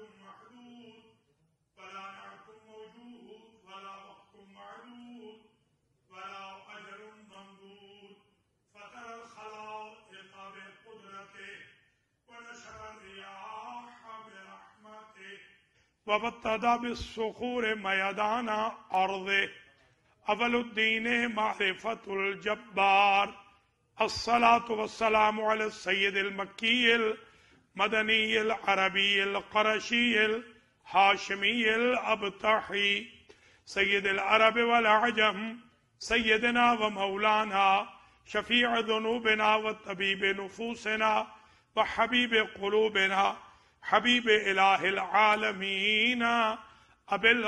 معكم محدود ولا نعكم موجود ولا وقت معدود ولا أجر ممدود فترى الخلائق بقدرته ونشر الرياح برحمته وبتدا بالصخور ميدان أرضه أول الدين معرفة الجبار الصلاة والسلام على السيد المكي मदनी अल अरबी अल करशी अल हाशमी अल अबतही सैद अल अरब वल अजम सैदना व मौलाना शफी जुनूबना व तबीब नफूसना व हबीब हबीब इलाहिल आलमीना अबिल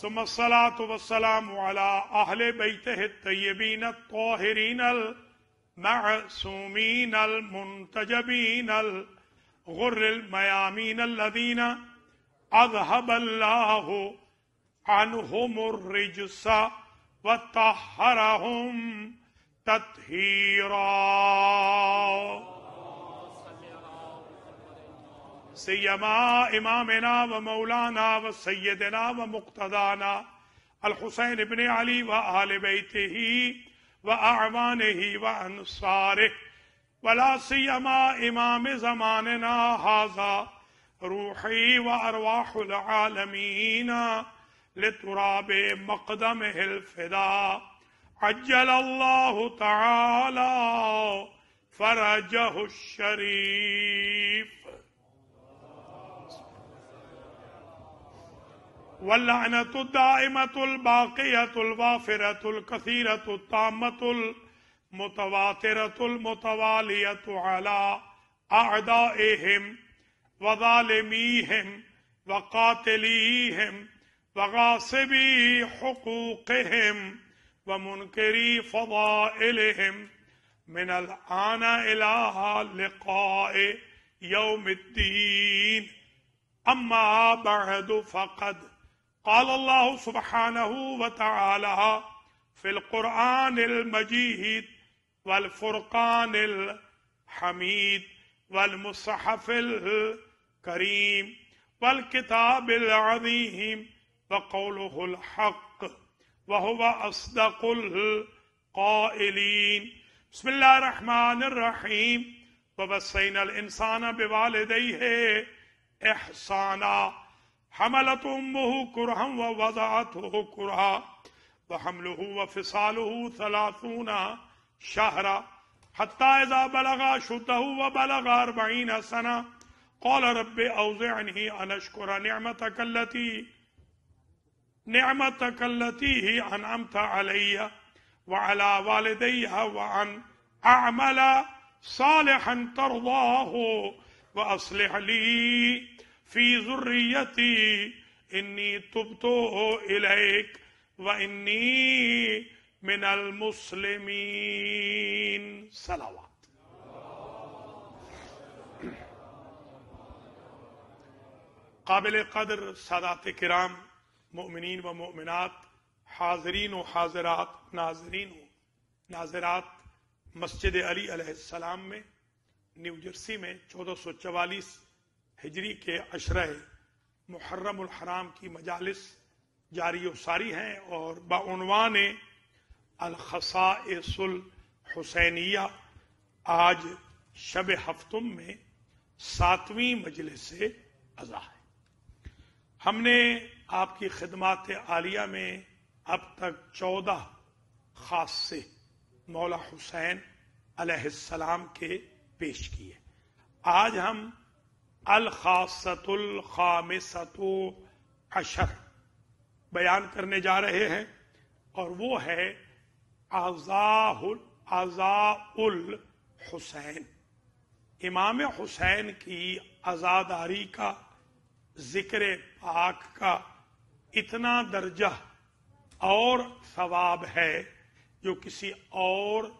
सुमसलात वसलाम वाला आहले बैत तयबीन तोहरीन अल मासूमीन तत्हीरा सैयमा इमामना व मौलाना व सैदना व मुख्तदाना अलहुसैन इबन अली व आल बैत ही व आवान ही व अनसार वला सैयमा इमाम जमानना हाजा रूही व अरवाहुल मकदम हिलफिदा واللعنة الدائمة الباقية الوافرة الكثيرة التامة المتواترة المتوالية على أعدائهم وظالميهم وقاتليهم وغاصبي حقوقهم ومنكري فضائلهم من الآن إلى لقاء يوم الدين أما بعد فقد قال الله سبحانه وتعالى في القرآن المجيد والفرقان الحميد والمصحف الكريم والكتاب العظيم وقوله الحق وهو أصدق القائلين بسم الله الرحمن الرحيم وبسينا الإنسان بوالديه إحسانا हमलत तुम कुरहम व वजात हो कुरहा व हमल व फिसाल सलासूना शाहरा हत्ता बलगा शुद्ध व बलगा अरबईन सना कौल रब अवजनी अनशकुरा नमत अकल्लती नमत अकल्लती ही अनम था अलैया व अला वालदैया व अन अमला साल हन तरवा हो व असलहली फी जुर्रियती इन्नी तुब तो इलेक व इन्नी मिनल मुस्लिमीन सलावात काबिल कदर सादात कराम मोमिन व मोमिनत हाजरीन व हाजरात नाजरीन नाजरात मस्जिद अली सलाम में न्यू जर्सी में चौदह सौ चवालीस हिजरी के अशर मुहर्रम हराम की मजालस जारी व सारी हैं और अलखसा अलखसासल हुसैनिया आज शब हफ्तुम में सातवीं से अजा है हमने आपकी खदमात आलिया में अब तक चौदह खास से मौला हुसैन अलैहिस्सलाम के पेश किए आज हम अल खासतुल सतु अशर बयान करने जा रहे हैं और वो है आजाहुल आजाउल हुसैन इमाम हुसैन की आजादारी का जिक्र पाक का इतना दर्जा और सवाब है जो किसी और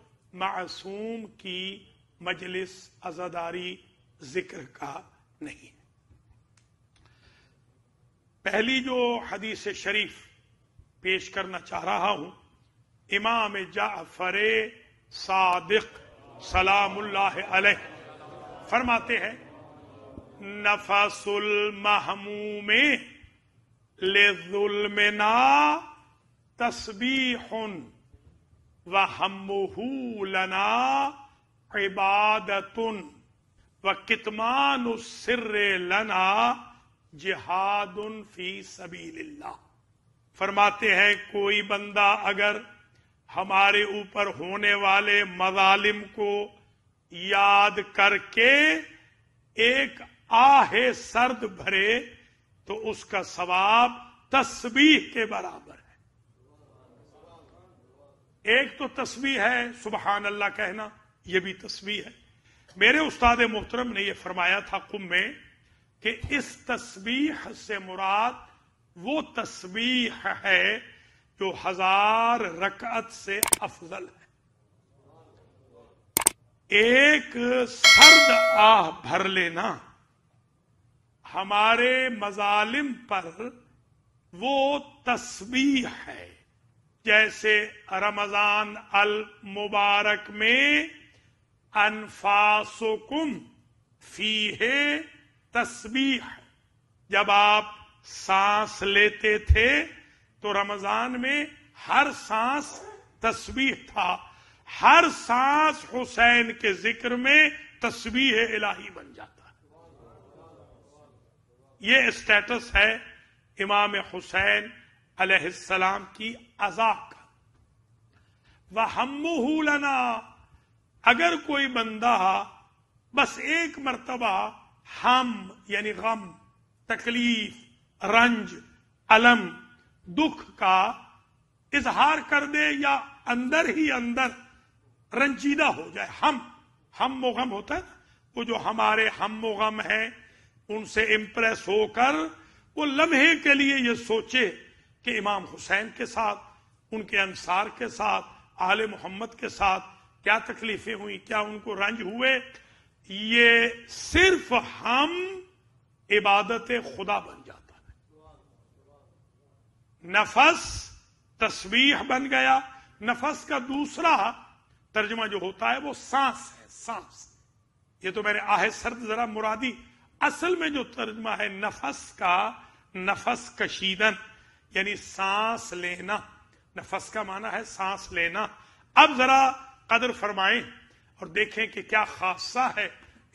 मासूम की मजलिस आजादारी जिक्र का नहीं है पहली जो हदीस शरीफ पेश करना चाह रहा हूं इमाम जाफर सादिक सलामुल्लाह फरमाते हैं नफासुल में ले जुल्मना तस्बीहन व लना इबादतुन व कितमान सिर लना जिहाद फी सबील्ला फरमाते हैं कोई बंदा अगर हमारे ऊपर होने वाले मजालिम को याद करके एक आहे सर्द भरे तो उसका सवाब तस्वीर के बराबर है एक तो तस्वीर है सुबहान अल्लाह कहना यह भी तस्वीर है मेरे उस्ताद मोहतरम ने यह फरमाया था कुम में कि इस तस्वीर से मुराद वो तस्वीर है जो हजार रकत से अफजल है एक सर्द आह भर लेना हमारे मजालिम पर वो तस्वीर है जैसे रमजान अल मुबारक में अनफासुकुम फीहे तस्बीह जब आप सांस लेते थे तो रमजान में हर सांस तस्बीह था हर सांस हुसैन के जिक्र में तस्वीर इलाही बन जाता है ये स्टेटस है इमाम हुसैन अलैहिस्सलाम की अजा का वह हमूलना अगर कोई बंदा बस एक मरतबा हम यानी गम तकलीफ रंज अलम दुख का इजहार कर दे या अंदर ही अंदर रंजीदा हो जाए हम हम मोगम होता है वो जो हमारे हम मोगम हैं उनसे इम्प्रेस होकर वो लम्हे के लिए ये सोचे कि इमाम हुसैन के साथ उनके अंसार के साथ आले मोहम्मद के साथ क्या तकलीफें हुई क्या उनको रंज हुए ये सिर्फ हम इबादत खुदा बन जाता है नफस तस्वीर बन गया नफस का दूसरा तर्जमा जो होता है वो सांस है सांस ये तो मैंने आहे सर्द जरा मुरादी असल में जो तर्जमा है नफस का नफस कशीदन यानी सांस लेना नफस का माना है सांस लेना अब जरा कदर फरमाएं और देखें कि क्या खासा है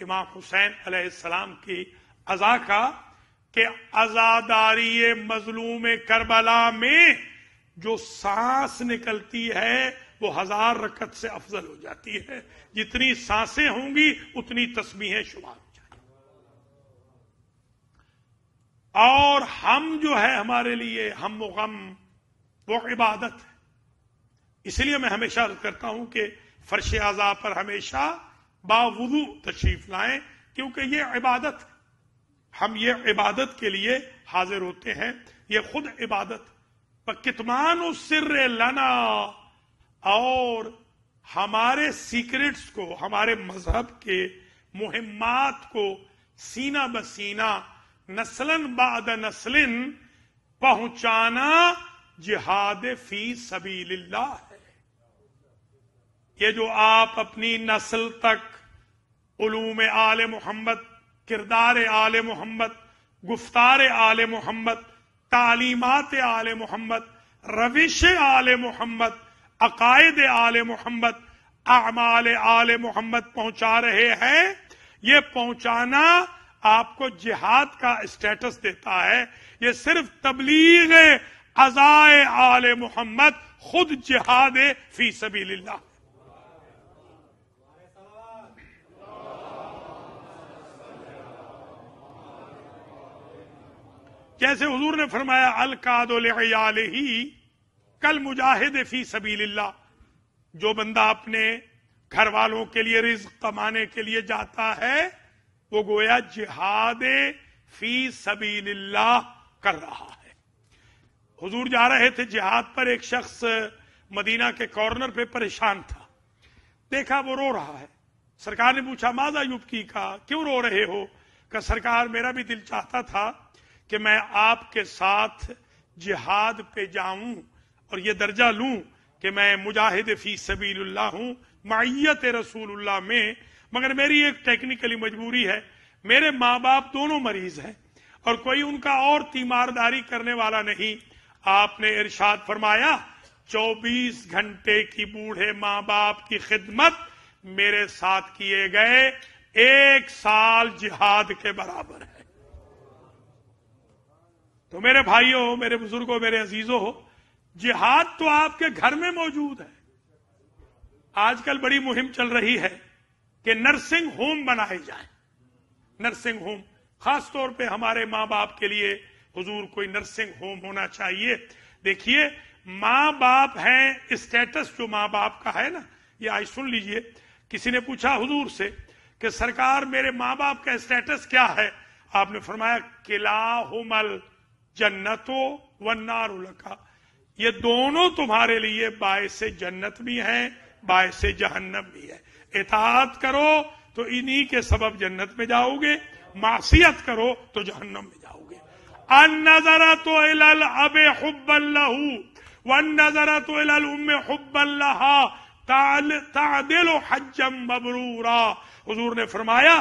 इमाम हुसैन अलैहिस्सलाम की अजा का कि आजादारी मजलूम करबला में जो सांस निकलती है वो हजार रकत से अफजल हो जाती है जितनी सांसें होंगी उतनी तस्वीरें शुमार हो जाएंगी और हम जो है हमारे लिए हम गम वो इबादत है इसलिए मैं हमेशा करता हूं कि फर्श आजा पर हमेशा बावजू तशरीफ लाएं क्योंकि ये इबादत हम ये इबादत के लिए हाजिर होते हैं ये खुद इबादत पर कितमान सिर लना और हमारे सीक्रेट्स को हमारे मजहब के मुहिमात को सीना बसीना नस्लन बाद नस्लिन पहुंचाना जिहाद फी सबील्ला है ये जो आप अपनी नस्ल तक उलूम आल मोहम्मद किरदार आल मोहम्मद गुफ्तार आल मोहम्मद तालीमत आल मोहम्मद रविश आल मोहम्मद अकायद आल मोहम्मद अमाल आल मोहम्मद पहुंचा रहे हैं ये पहुंचाना आपको जिहाद का स्टेटस देता है ये सिर्फ तबलीग अजाए आल मोहम्मद खुद जिहाद फी सबी जैसे हजूर ने फरमाया अलकादल ही कल मुजाहिद फी सबील्ला जो बंदा अपने घर वालों के लिए रिज कमाने के लिए जाता है वो गोया जिहाद फी सबील्ला कर रहा है हुजूर जा रहे थे जिहाद पर एक शख्स मदीना के कॉर्नर पे परेशान था देखा वो रो रहा है सरकार ने पूछा माजा युवकी का क्यों रो रहे हो का सरकार मेरा भी दिल चाहता था कि मैं आपके साथ जिहाद पे जाऊं और ये दर्जा लूं कि मैं मुजाहिद फी सबील्ला हूं माइत रसूल में मगर मेरी एक टेक्निकली मजबूरी है मेरे माँ बाप दोनों मरीज हैं और कोई उनका और तीमारदारी करने वाला नहीं आपने इरशाद फरमाया 24 घंटे की बूढ़े माँ बाप की खिदमत मेरे साथ किए गए एक साल जिहाद के बराबर है तो मेरे भाइयों मेरे बुजुर्गों मेरे अजीजों जिहाद तो आपके घर में मौजूद है आजकल बड़ी मुहिम चल रही है कि नर्सिंग होम बनाए जाए नर्सिंग होम खास तौर पे हमारे माँ बाप के लिए हुजूर कोई नर्सिंग होम होना चाहिए देखिए मां बाप है स्टेटस जो माँ बाप का है ना ये आज सुन लीजिए किसी ने पूछा हुजूर से कि सरकार मेरे माँ बाप का स्टेटस क्या है आपने फरमाया किला हुमल जन्नतो व नारुलका ये दोनों तुम्हारे लिए बायस जन्नत भी है बायस जहन्नम भी है इतात करो तो इन्हीं के सबब जन्नत में जाओगे मासीत करो तो जहन्नम में जाओगे अन नजरा तो इलल अब हुबल्लहू वन नजरा तो इलल उम हुबल्लहा हजम मबरूरा हजूर ने फरमाया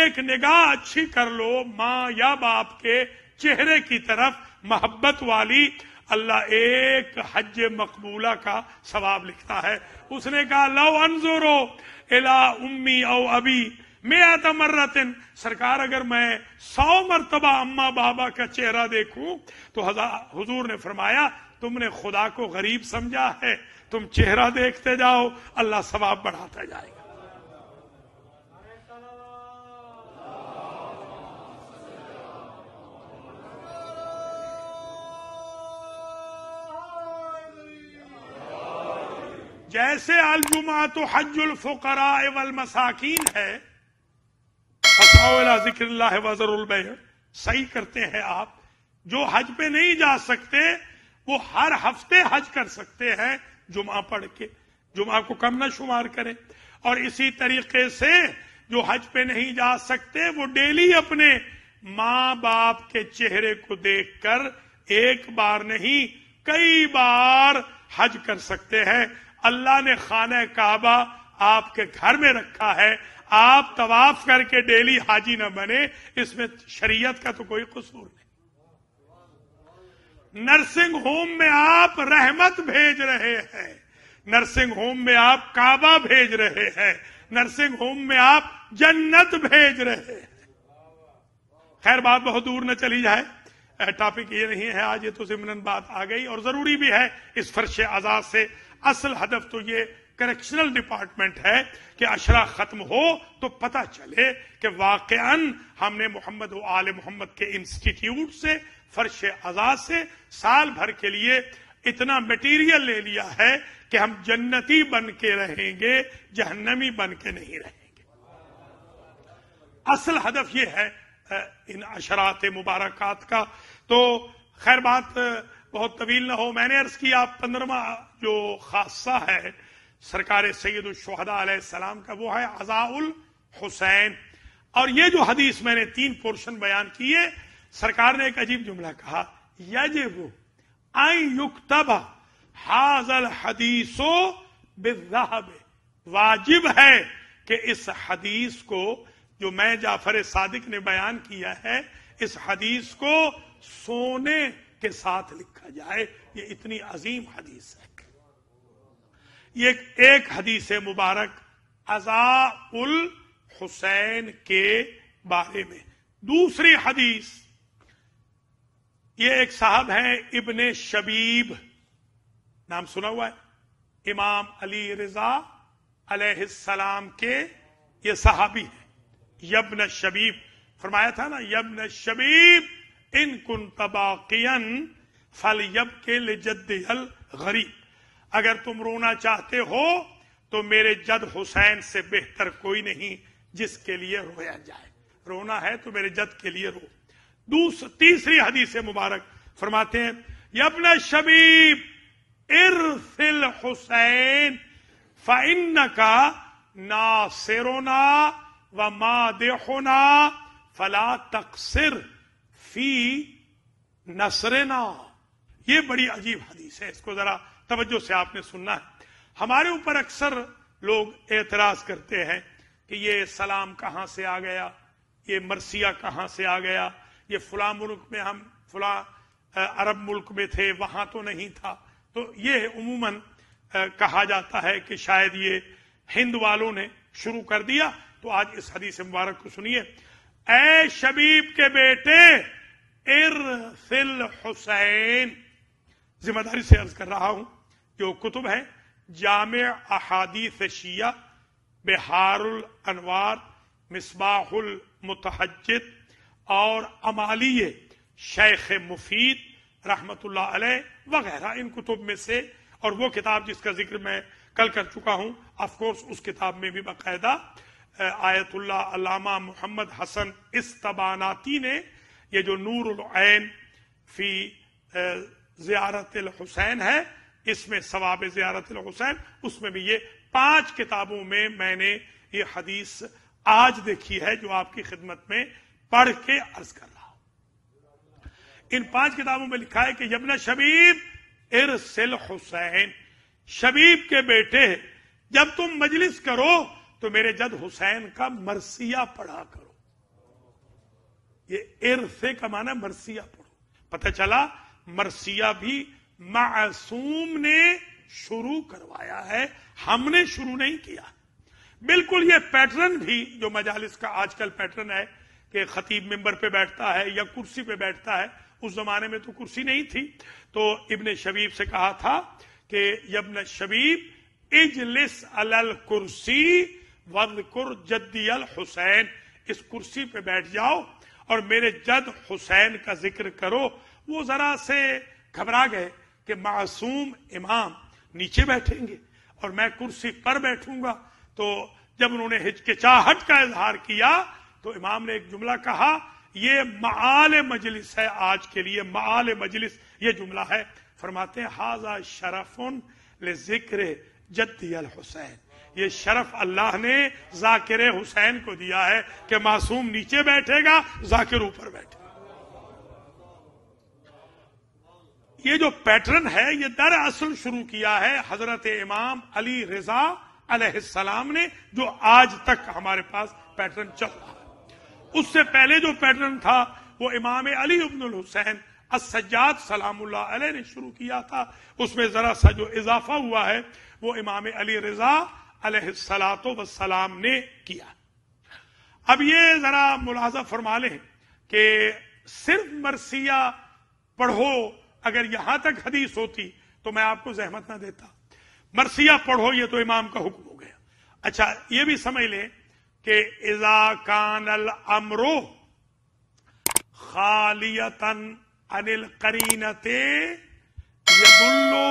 एक निगाह अच्छी कर लो माँ या बाप के चेहरे की तरफ मोहब्बत वाली अल्लाह एक हज मकबूला का सवाब लिखता है उसने कहा लव अनजोरो एला उम्मी ओ अभी मैं आता मर्रतिन सरकार अगर मैं सौ मरतबा अम्मा बाबा का चेहरा देखूं तो हजूर ने फरमाया तुमने खुदा को गरीब समझा है तुम चेहरा देखते जाओ अल्लाह सवाब बढ़ाता जाएगा जैसे अलजुमा तो हजुल फुकरा एवल मसाकिन है जिक्र वजर सही करते हैं आप जो हज पे नहीं जा सकते वो हर हफ्ते हज कर सकते हैं जुमा पढ़ के जुमा को कम ना शुमार करें और इसी तरीके से जो हज पे नहीं जा सकते वो डेली अपने माँ बाप के चेहरे को देखकर एक बार नहीं कई बार हज कर सकते हैं अल्लाह ने खाना काबा आपके घर में रखा है आप तवाफ करके डेली हाजी ना बने इसमें शरीयत का तो कोई कसूर नहीं नर्सिंग होम में आप रहमत भेज रहे हैं नर्सिंग होम में आप काबा भेज रहे हैं नर्सिंग होम में आप जन्नत भेज रहे हैं खैर बात बहुत दूर न चली जाए टॉपिक ये नहीं है आज ये तो सिमरन बात आ गई और जरूरी भी है इस फर्श आजाद से असल हदफ तो ये करेक्शनल डिपार्टमेंट है कि अशरा खत्म हो तो पता चले कि वाक हमने मोहम्मद आल मोहम्मद के इंस्टीट्यूट से फर्श आजाद से साल भर के लिए इतना मटेरियल ले लिया है कि हम जन्नती बन के रहेंगे जहन्नमी बन के नहीं रहेंगे असल हदफ ये है इन अशरात मुबारकात का तो खैर बात बहुत तवील ना हो मैंने अर्ज किया पंद्रवा जो खासा है सरकार सैद सलाम का वो है अजाउल हुसैन और ये जो हदीस मैंने तीन पोर्शन बयान किए सरकार ने एक अजीब जुमला कहा यजे वो आई युक्तबा हाजल हदीसो बिजाहबे वाजिब है कि इस हदीस को जो मैं जाफर सादिक ने बयान किया है इस हदीस को सोने के साथ लिखा जाए ये इतनी अजीम हदीस है ये एक हदीस मुबारक अजा उल हुसैन के बारे में दूसरी हदीस ये एक साहब हैं इब्ने शबीब नाम सुना हुआ है इमाम अली रजा अलैहिस्सलाम के ये साहबी हैं यबन शबीब फरमाया था ना यबन शबीब इन कुन तबाकियन फल यब के लिए गरीब अगर तुम रोना चाहते हो तो मेरे जद हुसैन से बेहतर कोई नहीं जिसके लिए रोया जाए रोना है तो मेरे जद के लिए रो दूस तीसरी हदीस मुबारक फरमाते हैं ये अपना शबीब इरफिल हुसैन फाइन का ना सेरोना व मा देखोना फला तकसिर फी नसरेना ये बड़ी अजीब हदीस है इसको जरा तवज्जो से आपने सुनना है हमारे ऊपर अक्सर लोग एतराज करते हैं कि ये सलाम कहाँ से आ गया ये मरसिया कहाँ से आ गया ये फुला मुल्क में हम फुला अरब मुल्क में थे वहां तो नहीं था तो ये उमूमन कहा जाता है कि शायद ये हिंद वालों ने शुरू कर दिया तो आज इस हदीस मुबारक को सुनिए ए शबीब के बेटे इरफिल हुसैन जिम्मेदारी से अर्ज कर रहा हूं जो कुतुब है जाम अहादीस शिया बिहारुल अनवार मिसबाहुल मुतहजद और अमाली शेख मुफीद रहमत वगैरह इन कुतुब में से और वो किताब जिसका जिक्र मैं कल कर चुका हूं अफकोर्स उस किताब में भी बाकायदा आयतुल्लामा अलामा मोहम्मद हसन इस्तबानाती ने ये जो नूर फी जियारत हुसैन है इसमें सवाब जियारत हुसैन उसमें भी ये पांच किताबों में मैंने ये हदीस आज देखी है जो आपकी खिदमत में पढ़ के अर्ज कर रहा हूं इन पांच किताबों में लिखा है कि यमुना शबीब इरसिल हुसैन शबीब के बेटे जब तुम मजलिस करो तो मेरे जद हुसैन का मरसिया पढ़ा करो ये इरसे का माना मरसिया पढ़ो पता चला मरसिया भी मासूम ने शुरू करवाया है हमने शुरू नहीं किया बिल्कुल ये पैटर्न भी जो मजालिस का आजकल पैटर्न है कि खतीब मेंबर पे बैठता है या कुर्सी पे बैठता है उस जमाने में तो कुर्सी नहीं थी तो इबन शबीब से कहा था कि यबन शबीब इजलिस अलल कुर्सी वदकुर जद्दी अल हुसैन इस कुर्सी पे बैठ जाओ और मेरे जद हुसैन का जिक्र करो वो जरा से घबरा गए कि मासूम इमाम नीचे बैठेंगे और मैं कुर्सी पर बैठूंगा तो जब उन्होंने हिचकिचाहट का इजहार किया तो इमाम ने एक जुमला कहा ये माल मजलिस है आज के लिए माल मजलिस ये जुमला है फरमाते हाजा शरफुन ले जिक्र जद्दी अल हुसैन ये शरफ अल्लाह ने जाकिर हुसैन को दिया है कि मासूम नीचे बैठेगा जाकिर ऊपर बैठे ये जो पैटर्न है ये दरअसल शुरू किया है हजरत इमाम अली रजा अलैहिस्सलाम ने जो आज तक हमारे पास पैटर्न चल रहा है उससे पहले जो पैटर्न था वो इमाम अली इब्नुल हुसैन असज्जाद सलामुल्लाह अलैह ने शुरू किया था उसमें जरा सा जो इजाफा हुआ है वो इमाम अली रजा अलैहिस्सलातो वसलाम ने किया अब ये जरा मुलाजा फरमा लें कि सिर्फ मरसिया पढ़ो अगर यहां तक हदीस होती तो मैं आपको जहमत ना देता मरसिया पढ़ो ये तो इमाम का हुक्म हो गया अच्छा ये भी समझ लें कि इजा कान अल अमरो खालियतन अनिल करीनते यदुल्लो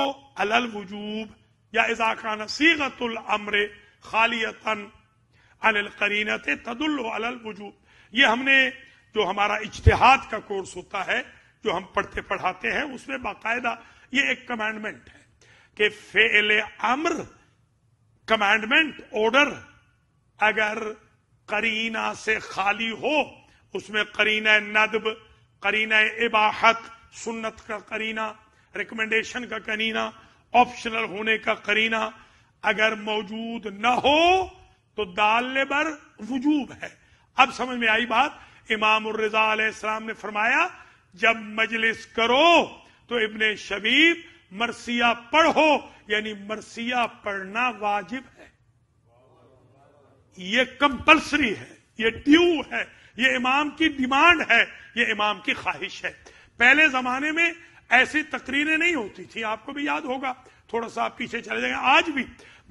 अलल वजूब या इजा कान सीगतुल अमर खालियतन अनिल करीनते तदुल्लो अलल वजूब ये हमने जो हमारा इज्तिहाद का कोर्स होता है जो हम पढ़ते पढ़ाते हैं उसमें बाकायदा ये एक कमांडमेंट है कि फेल अम्र कमांडमेंट ऑर्डर अगर करीना से खाली हो उसमें करीना नदब करीना इबाहत सुन्नत का करीना रिकमेंडेशन का करीना ऑप्शनल होने का करीना अगर मौजूद न हो तो दाल बर वजूब है अब समझ में आई बात इमाम आलाम ने फरमाया जब मजलिस करो तो इबन शबीब मरसिया पढ़ो यानी मरसिया पढ़ना वाजिब है ये कंपल्सरी है ये ड्यू है ये इमाम की डिमांड है ये इमाम की ख्वाहिश है पहले जमाने में ऐसी तकरीरें नहीं होती थी आपको भी याद होगा थोड़ा सा आप पीछे चले जाएंगे आज भी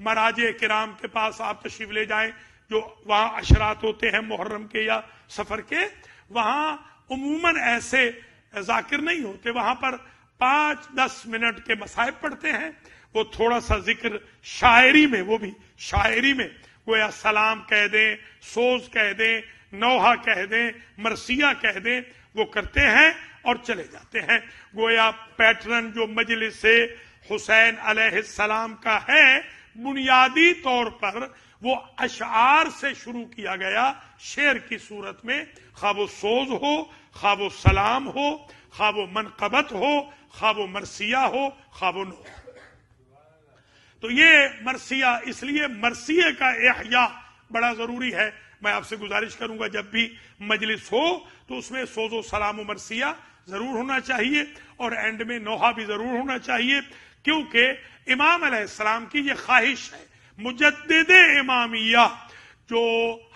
महाराजे किराम के पास आप तशीफ ले जाए जो वहां अशरात होते हैं मुहर्रम के या सफर के वहां उमूमन ऐसे जाकिर नहीं होते वहां पर पांच दस मिनट के मसाइब पढ़ते हैं वो थोड़ा सा जिक्र शायरी में वो भी शायरी में गोया सलाम कह दें सोज कह दें नौहा कह दें मरसिया कह दें वो करते हैं और चले जाते हैं गोया पैटर्न जो मजलिस हुसैन अलैहिस्सलाम का है बुनियादी तौर पर वो अशार से शुरू किया गया शेर की सूरत में खबो सोज हो खा वो सलाम हो खा वो मनकबत हो खा वो मरसिया हो खा वो नो तो ये मरसिया इसलिए मरसिए का एहया बड़ा जरूरी है मैं आपसे गुजारिश करूंगा जब भी मजलिस हो तो उसमें सोजो सलाम मरसिया जरूर होना चाहिए और एंड में नोहा भी जरूर होना चाहिए क्योंकि इमाम अलैहिस्सलाम की ये ख्वाहिश है मुजद इमामिया जो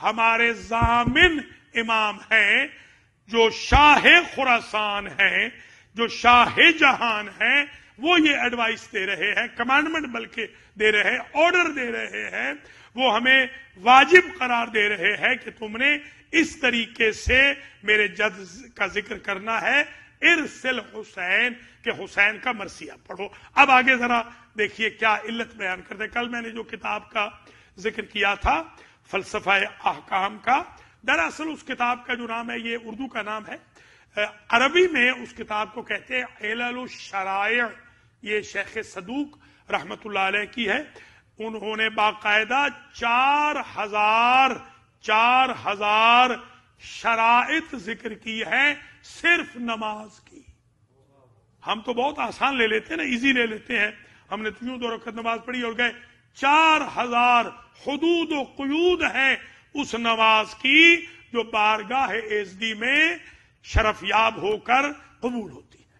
हमारे जामिन इमाम हैं जो शाह खुरासान है जो शाह जहान है वो ये एडवाइस दे रहे हैं कमांडमेंट बल्कि दे रहे हैं ऑर्डर दे रहे हैं वो हमें वाजिब करार दे रहे हैं कि तुमने इस तरीके से मेरे जद का जिक्र करना है इरसिल हुसैन के हुसैन का मरसिया पढ़ो अब आगे जरा देखिए क्या इल्लत बयान करते कल मैंने जो किताब का जिक्र किया था फलसफा अहकाम का दरअसल उस किताब का जो नाम है ये उर्दू का नाम है अरबी में उस किताब को कहते हैं एल शराय ये शेख सदूक रहमत की है उन्होंने बाकायदा चार हजार चार हजार शराइत जिक्र की है सिर्फ नमाज की हम तो बहुत आसान ले लेते हैं ना इजी ले लेते हैं हमने तो दो रखत नमाज पढ़ी और गए चार हजार हदूद कयूद है उस नवाज की जो बारगाह एजदी में शरफयाब होकर कबूल होती है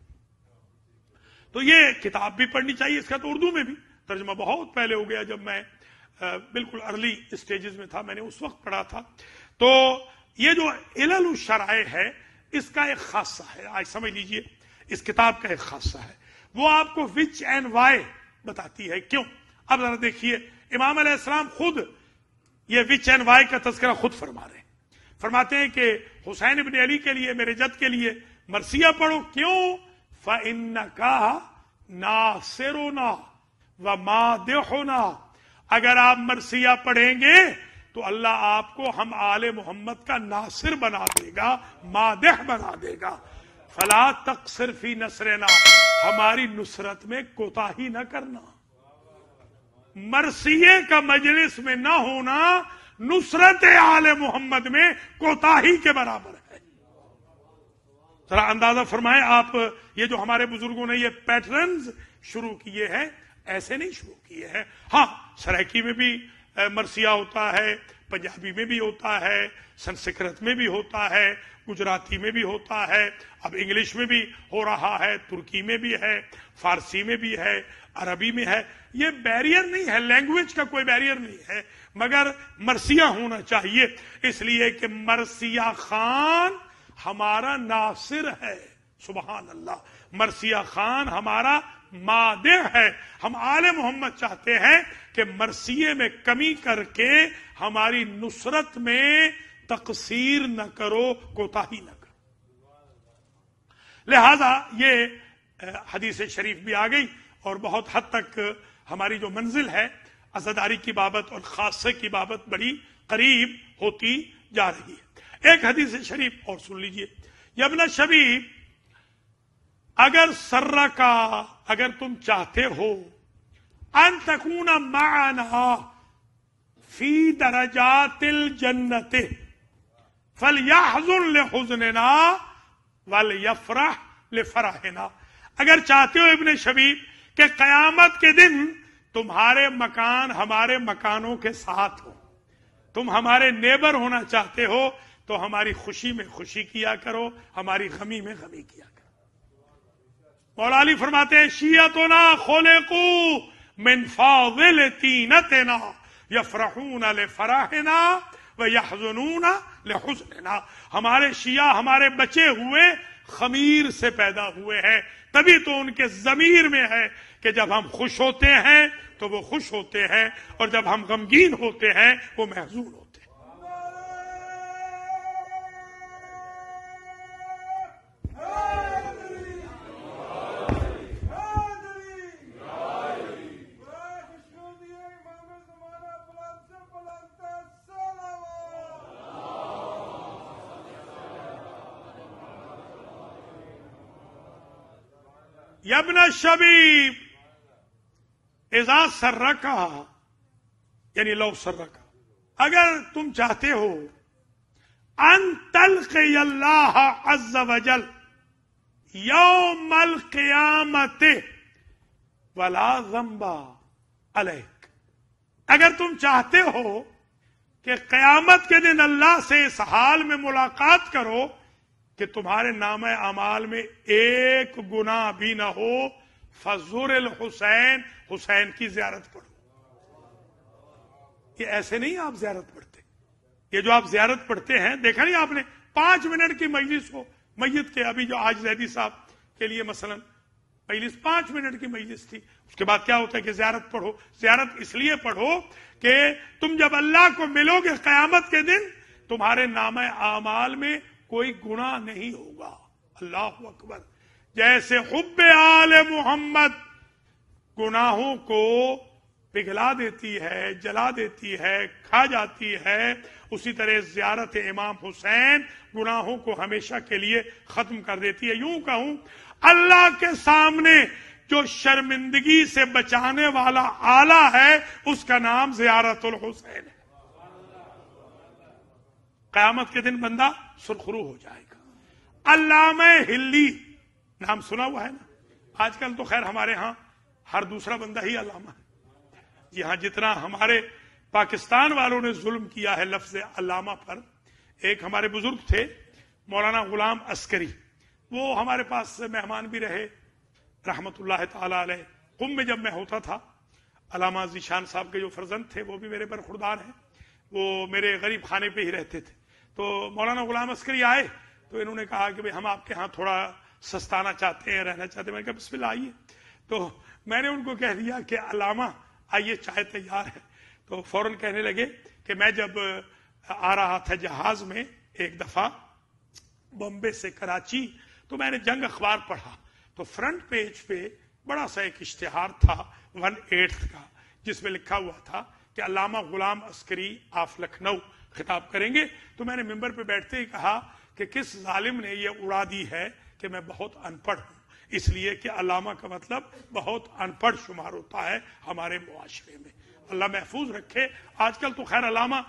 तो ये किताब भी पढ़नी चाहिए इसका तो उर्दू में भी तर्जमा बहुत पहले हो गया जब मैं बिल्कुल अर्ली स्टेजेस में था मैंने उस वक्त पढ़ा था तो ये जो इलल शराय है इसका एक खासा है आज समझ लीजिए इस किताब का एक खासा है वो आपको विच एंड वाई बताती है क्यों अब जरा देखिए इमाम खुद ये विच एंड वाई का तस्करा खुद फरमा रहे हैं फरमाते हैं कि हुसैन इबन अली के लिए मेरे जद के लिए मरसिया पढ़ो क्यों फ़िन कहा ना व मा देहोना अगर आप मरसिया पढ़ेंगे तो अल्लाह आपको हम आले मोहम्मद का नासिर बना देगा मादेह बना देगा फला तक सिर्फ ही नसरे ना हमारी नुसरत में कोताही न करना मरसिए का मजलिस में ना होना नुसरत आल मोहम्मद में कोताही के बराबर है जरा अंदाजा फरमाए आप ये जो हमारे बुजुर्गों ने ये पैटर्न शुरू किए हैं ऐसे नहीं शुरू किए हैं हाँ सराकी में भी मरसिया होता है पंजाबी में भी होता है संस्कृत में भी होता है गुजराती में भी होता है अब इंग्लिश में भी हो रहा है तुर्की में भी है फारसी में भी है अरबी में है ये बैरियर नहीं है लैंग्वेज का कोई बैरियर नहीं है मगर मरसिया होना चाहिए इसलिए कि मरसिया खान हमारा नासिर है सुबहान अल्लाह मरसिया खान हमारा मादे है हम आल मोहम्मद चाहते हैं कि मरसिए में कमी करके हमारी नुसरत में तकसीर न करो कोताही न करो लिहाजा ये हदीस शरीफ भी आ गई और बहुत हद तक हमारी जो मंजिल है अजादारी की बाबत और खादसे की बाबत बड़ी करीब होती जा रही है एक हदीस शरीफ और सुन लीजिए यमुना शबीब अगर सर्रा का अगर तुम चाहते हो अन माना फी तिल जन्नते फल याजुन ले हुजनना वल यफराह ले फराहना अगर चाहते हो इबन शबीब के कयामत के दिन तुम्हारे मकान हमारे मकानों के साथ हो तुम हमारे नेबर होना चाहते हो तो हमारी खुशी में खुशी किया करो हमारी गमी में गमी किया करो मौलाली फरमाते हैं तो ना खोले को मिनफा तीनते ना ले अल फराहना व यहजनूना लहसनना हमारे शिया हमारे बचे हुए खमीर से पैदा हुए हैं तभी तो उनके जमीर में है कि जब हम खुश होते हैं तो वो खुश होते हैं और जब हम गमगीन होते हैं वो महजूर होते कान शबीब एजाज सर्रा का यानी लव सर्रा का अगर तुम चाहते हो अन के अल्लाह अज वजल मल क्यामत वला जम्बा अलैक अगर तुम चाहते हो कि कयामत के दिन अल्लाह से इस हाल में मुलाकात करो कि तुम्हारे नाम अमाल में एक गुना भी ना हो फजूर हुसैन हुसैन की ज्यारत पढ़ो ये ऐसे नहीं आप ज्यारत पढ़ते ये जो आप ज्यारत पढ़ते हैं देखा नहीं आपने पांच मिनट की मजलिस हो मैयत के अभी जो आज जैदी साहब के लिए मसलन मजलिस पांच मिनट की मजलिस थी उसके बाद क्या होता है कि ज्यारत पढ़ो ज्यारत इसलिए पढ़ो कि तुम जब अल्लाह को मिलोगे क्यामत के दिन तुम्हारे नाम अमाल में कोई गुना नहीं होगा अल्लाह अकबर जैसे हुब आल मोहम्मद गुनाहों को पिघला देती है जला देती है खा जाती है उसी तरह जियारत इमाम हुसैन गुनाहों को हमेशा के लिए खत्म कर देती है यूं कहूं अल्लाह के सामने जो शर्मिंदगी से बचाने वाला आला है उसका नाम जियारतुल हुसैन है क्यामत के दिन बंदा सुरखरू हो जाएगा अल्लाम हिल्ली नाम सुना हुआ है ना आजकल तो खैर हमारे यहां हर दूसरा बंदा ही अलामा है यहां जितना हमारे पाकिस्तान वालों ने जुल्म किया है लफ्ज अलामा पर एक हमारे बुजुर्ग थे मौलाना गुलाम अस्करी वो हमारे पास मेहमान भी रहे रहमत तुम में जब मैं होता था अलामा जीशान साहब के जो फर्जंद थे वो भी मेरे पर खुरदार हैं वो मेरे गरीब खाने पे ही रहते थे तो मौलाना गुलाम अस्करी आए तो इन्होंने कहा कि भाई हम आपके यहाँ थोड़ा सस्ताना चाहते हैं रहना चाहते हैं मैंने कहा बिस्मिल्लाह आइए तो मैंने उनको कह दिया कि अलामा आइए चाय तैयार है तो फौरन कहने लगे कि मैं जब आ रहा था जहाज में एक दफा बॉम्बे से कराची तो मैंने जंग अखबार पढ़ा तो फ्रंट पेज पे बड़ा सा एक इश्तिहार था वन एट्थ का जिसमें लिखा हुआ था कि अलामा गुलाम अस्करी ऑफ लखनऊ खिताब करेंगे तो मैंने मेंबर पे बैठते ही कहा कि किस जालिम ने यह उड़ा दी है कि मैं बहुत अनपढ़ हूं इसलिए कि अलामा का मतलब बहुत अनपढ़ शुमार होता है हमारे मुआरे में अल्लाह महफूज रखे आजकल तो खैर अलामा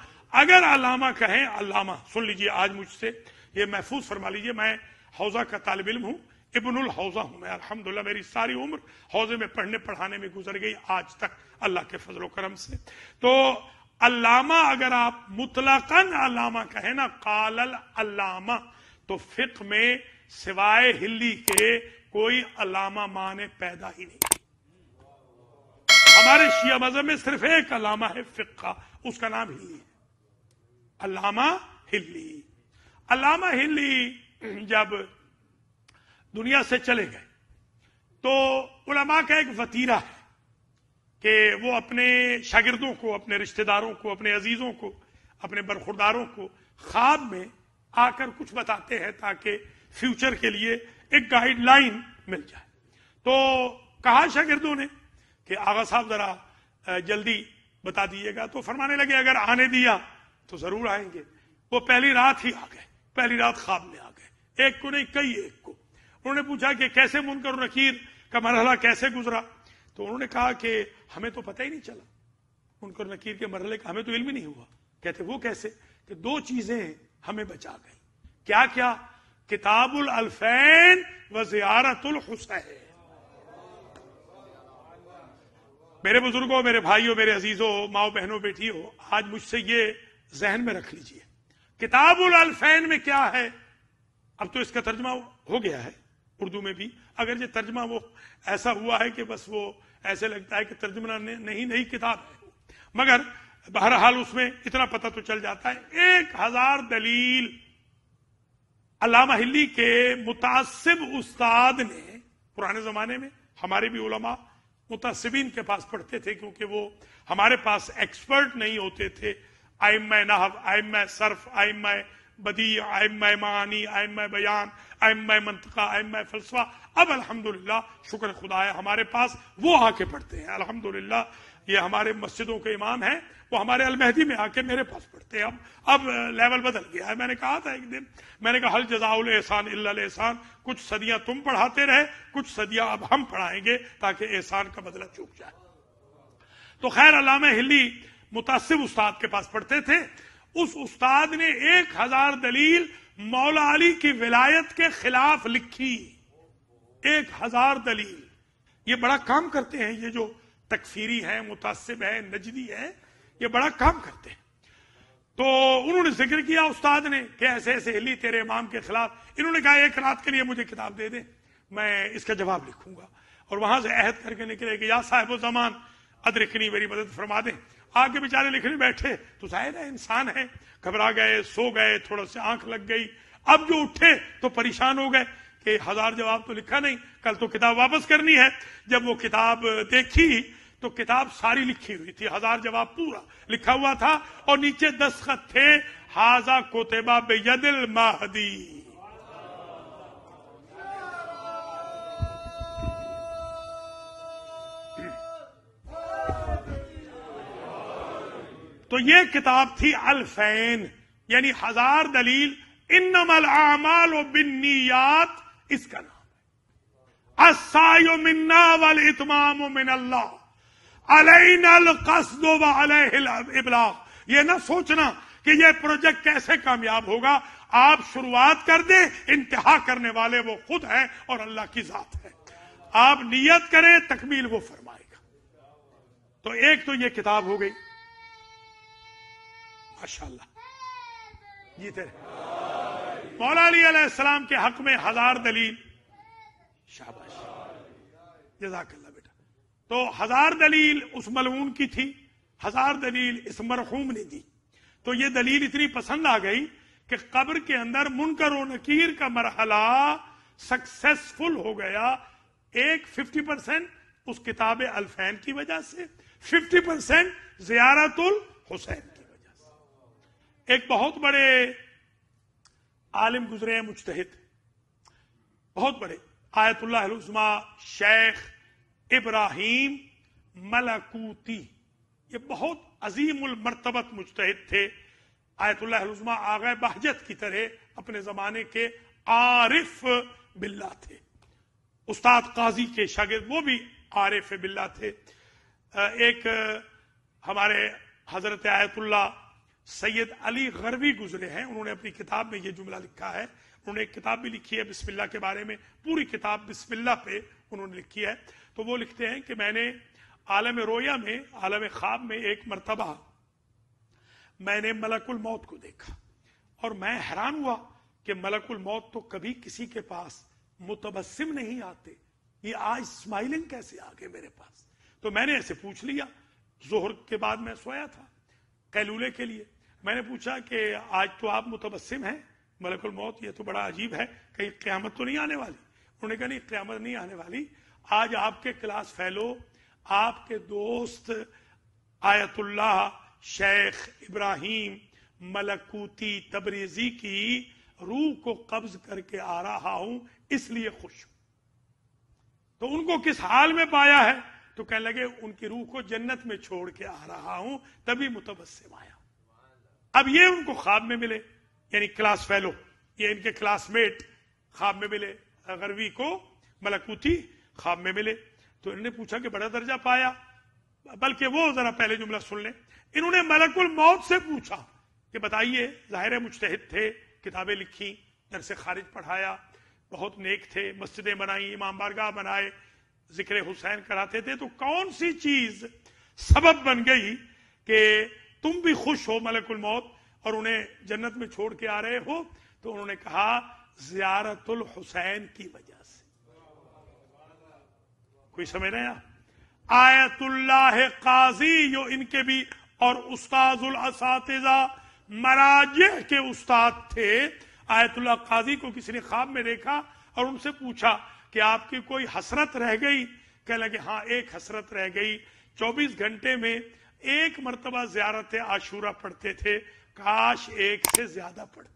अगर अलामा कहें अलामा सुन लीजिए आज मुझसे ये महफूज फरमा लीजिए मैं हौजा का तालब इम हूँ इबनुल हौजा हूँ मैं अल्हम्दुलिल्लाह मेरी सारी उम्र हौजे में पढ़ने पढ़ाने में गुजर गई आज तक अल्लाह के फजलो करम से तो अल्लामा अगर आप मुतलकन अल्लामा कहे ना कालल अल्लामा तो फिक में सिवाय हिली के कोई अलामा माने ने पैदा ही नहीं हमारे शिया मजहब में सिर्फ एक अलामा है फिक्का उसका नाम ही है अलामा हिली अलामा हिली जब दुनिया से चले गए तो उलमा का एक वतीरा है कि वो अपने शागिर्दों को अपने रिश्तेदारों को अपने अजीजों को अपने बरखुरदारों को ख्वाब में आकर कुछ बताते हैं ताकि फ्यूचर के लिए एक गाइडलाइन मिल जाए तो कहा शागिर्दों ने कि आगा साहब जरा जल्दी बता दीजिएगा तो फरमाने लगे अगर आने दिया तो जरूर आएंगे वो पहली रात ही आ गए पहली रात ख्वाब में आ गए एक को नहीं कई एक को उन्होंने पूछा कि कैसे मुनकर नकीर का मरहला कैसे गुजरा तो उन्होंने कहा कि हमें तो पता ही नहीं चला उनको नकीर के मरहले का हमें तो इल्म ही नहीं हुआ कहते वो कैसे कि दो चीजें हमें बचा गई क्या क्या किताबुल अल्फैन व जियारतुल हुसैन मेरे बुजुर्गों मेरे भाइयों मेरे अजीजों माओ बहनों बेटियों आज मुझसे ये जहन में रख लीजिए किताबुल अल्फैन में क्या है अब तो इसका तर्जमा हो गया है उर्दू में भी अगर ये तर्जमा वो ऐसा हुआ है कि बस वो ऐसे लगता है कि तर्जमा नहीं नई किताब है मगर बहरहाल उसमें इतना पता तो चल जाता है एक हजार दलील अलामा हिली के मुतासिब उस्ताद ने पुराने जमाने में हमारे भी उलमा मुतासिबीन के पास पढ़ते थे क्योंकि वो हमारे पास एक्सपर्ट नहीं होते थे आई मै आइम नहब मै सर्फ आई मै बदी आयम मानी आयम बयान आयम मंतका आयम फलसफा अब अल्हम्दुलिल्लाह शुक्र खुदा है हमारे पास वो आके पढ़ते हैं अल्हम्दुलिल्लाह ये हमारे मस्जिदों के इमाम हैं वो हमारे अलमहदी में आके मेरे पास पढ़ते हैं अब अब लेवल बदल गया है मैंने कहा था एक दिन मैंने कहा हल जजाउल एहसान एहसान कुछ सदियां तुम पढ़ाते रहे कुछ सदियां अब हम पढ़ाएंगे ताकि एहसान का बदला चूक जाए तो खैर अलामा हिली मुतासिब उस्ताद के पास पढ़ते थे उस उस्ताद ने एक हजार दलील मौला अली की विलायत के खिलाफ लिखी एक हजार दलील ये बड़ा काम करते हैं ये जो तकफीरी है मुतासिब है नजदी है ये बड़ा काम करते हैं तो उन्होंने जिक्र किया उस्ताद ने कि ऐसे ऐसे हिली तेरे इमाम के खिलाफ इन्होंने कहा एक रात के लिए मुझे किताब दे दे मैं इसका जवाब लिखूंगा और वहां से अहद करके निकले कि या साहिब जमान अदरिकनी मेरी मदद फरमा दें आगे बेचारे लिखने बैठे तो जाहिर है इंसान है घबरा गए सो गए थोड़ा सा आंख लग गई अब जो उठे तो परेशान हो गए कि हजार जवाब तो लिखा नहीं कल तो किताब वापस करनी है जब वो किताब देखी तो किताब सारी लिखी हुई थी हजार जवाब पूरा लिखा हुआ था और नीचे दस खत थे हाजा कोतेबा बेदिल महदी तो ये किताब थी अलफैन यानी हजार दलील इन आमाल बिन्नीयात इसका नाम है असायो मिन्ना वाल इतमाम मिन अल्लाह अलैन अल इबलाग ये ना सोचना कि यह प्रोजेक्ट कैसे कामयाब होगा आप शुरुआत कर दे इंतहा करने वाले वो खुद है और अल्लाह की जात है आप नियत करें तकमील वो फरमाएगा तो एक तो ये किताब हो गई माशाला जीते रहे मौला के हक में हजार दलील शाबाश जजाकल्ला बेटा तो हजार दलील उस मलून की थी हजार दलील इस मरहूम ने दी तो ये दलील इतनी पसंद आ गई कि कब्र के अंदर मुनकर नकीर का मरहला सक्सेसफुल हो गया एक फिफ्टी परसेंट उस किताब अल्फैन की वजह से फिफ्टी परसेंट जियारतुल हुसैन एक बहुत बड़े आलिम गुजरे हैं मुश्तहिद बहुत बड़े आयतुल्लाजमा शेख इब्राहिम मलकूती ये बहुत अजीम मरतबत मुश्तहिद थे आयतुल्लाजमा आगे बहजत की तरह अपने जमाने के आरिफ बिल्ला थे उस्ताद काजी के शागिर्द वो भी आरिफ बिल्ला थे एक हमारे हजरत आयतुल्ला सैयद अली गरवी गुजरे हैं उन्होंने अपनी किताब में यह जुमला लिखा है उन्होंने एक किताब भी लिखी है बिस्मिल्ला के बारे में पूरी किताब बिस्मिल्ला पे उन्होंने लिखी है तो वो लिखते हैं कि मैंने आलम रोया में आलम खाब में एक मरतबा मैंने मलकुल मौत को देखा और मैं हैरान हुआ कि मलकुल मौत तो कभी किसी के पास मुतबसिम नहीं आते ये आज स्माइलिंग कैसे आ गए मेरे पास तो मैंने ऐसे पूछ लिया जोहर के बाद मैं सोया था कैलूले के लिए मैंने पूछा कि आज तो आप मुतबसम हैं मलकुल मौत ये तो बड़ा अजीब है कहीं क्यामत तो नहीं आने वाली उन्होंने कहा नहीं क्यामत नहीं आने वाली आज आपके क्लास फेलो आपके दोस्त Ayatollah Sheikh Ibrahim Malakuti Tabrizi की रूह को कब्ज करके आ रहा हूं इसलिए खुश हूं तो उनको किस हाल में पाया है तो कहने लगे उनकी रूह को जन्नत में छोड़ के आ रहा हूं तभी मुतबसम आया अब ये उनको ख्वाब में मिले यानी क्लास फेलो ये इनके क्लासमेट ख्वाब में मिले गरवी को मलकूती ख्वाब में मिले तो इन्होंने पूछा कि बड़ा दर्जा पाया बल्कि वो जरा पहले जुमला सुन लें इन्होंने मलकुल मौत से पूछा कि बताइए जाहिर मुश्तहद थे किताबें लिखी दर से खारिज पढ़ाया बहुत नेक थे मस्जिदें बनाई इमाम बारगाह बनाए जिक्र हुसैन कराते थे तो कौन सी चीज सबब बन गई कि तुम भी खुश हो मलकुल मौत और उन्हें जन्नत में छोड़ के आ रहे हो तो उन्होंने कहा जियारतुल हुसैन की वजह से कोई समझ रहे आप आयतुल्लाह काजी यो इनके भी और उस्ताजुल असातिजा मराज के उस्ताद थे आयतुल्लाह काजी को किसी ने ख्वाब में देखा और उनसे पूछा कि आपकी कोई हसरत रह गई कह लगे हाँ एक हसरत रह गई 24 घंटे में एक मरतबा ज्यारत आशूरा पढ़ते थे काश एक से ज्यादा पढ़ते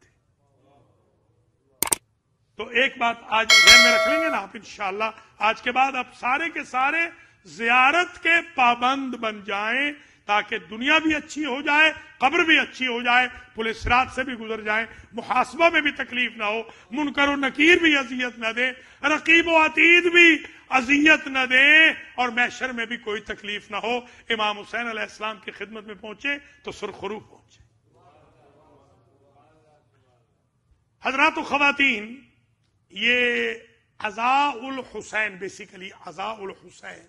तो एक बात आज ध्यान में रख लेंगे ना आप इंशाला आज के बाद आप सारे के सारे जियारत के पाबंद बन जाएं ताकि दुनिया भी अच्छी हो जाए कब्र भी अच्छी हो जाए पुलिस रात से भी गुजर जाए मुहासबा में भी तकलीफ ना हो मुनकर नकीर भी अजियत ना दे रकीब अतीत भी अजियत न दे और मैशर में भी कोई तकलीफ ना हो इमाम हुसैन अलैहिस्सलाम की खिदमत में पहुंचे तो सुरखरू पहुंचे हजरात खातन ये उल हुसैन बेसिकली अजा उल हुसैन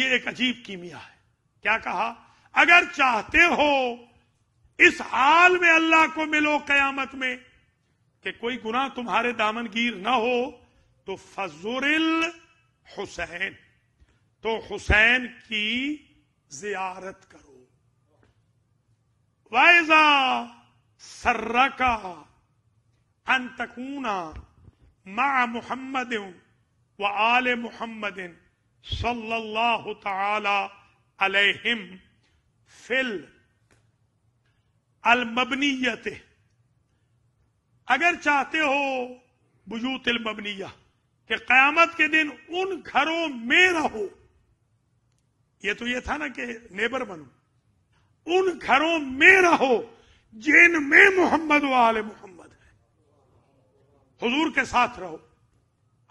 ये एक अजीब कीमिया है क्या कहा अगर चाहते हो इस हाल में अल्लाह को मिलो कयामत में कि कोई गुना तुम्हारे दामनगीर ना हो तो फजुरिल हुसैन तो हुसैन की जियारत करो वायजा सर्रा का अंतकूना मा मोहम्मद व आल मोहम्मद सल्लल्लाहु ताला अलैहिम फिल अलमबनीयत अगर चाहते हो बुजूत अलमबनीया कि कयामत के दिन उन घरों में रहो ये तो ये था ना कि नेबर बनो उन घरों में रहो जिन में मोहम्मद वाले मोहम्मद है हुजूर के साथ रहो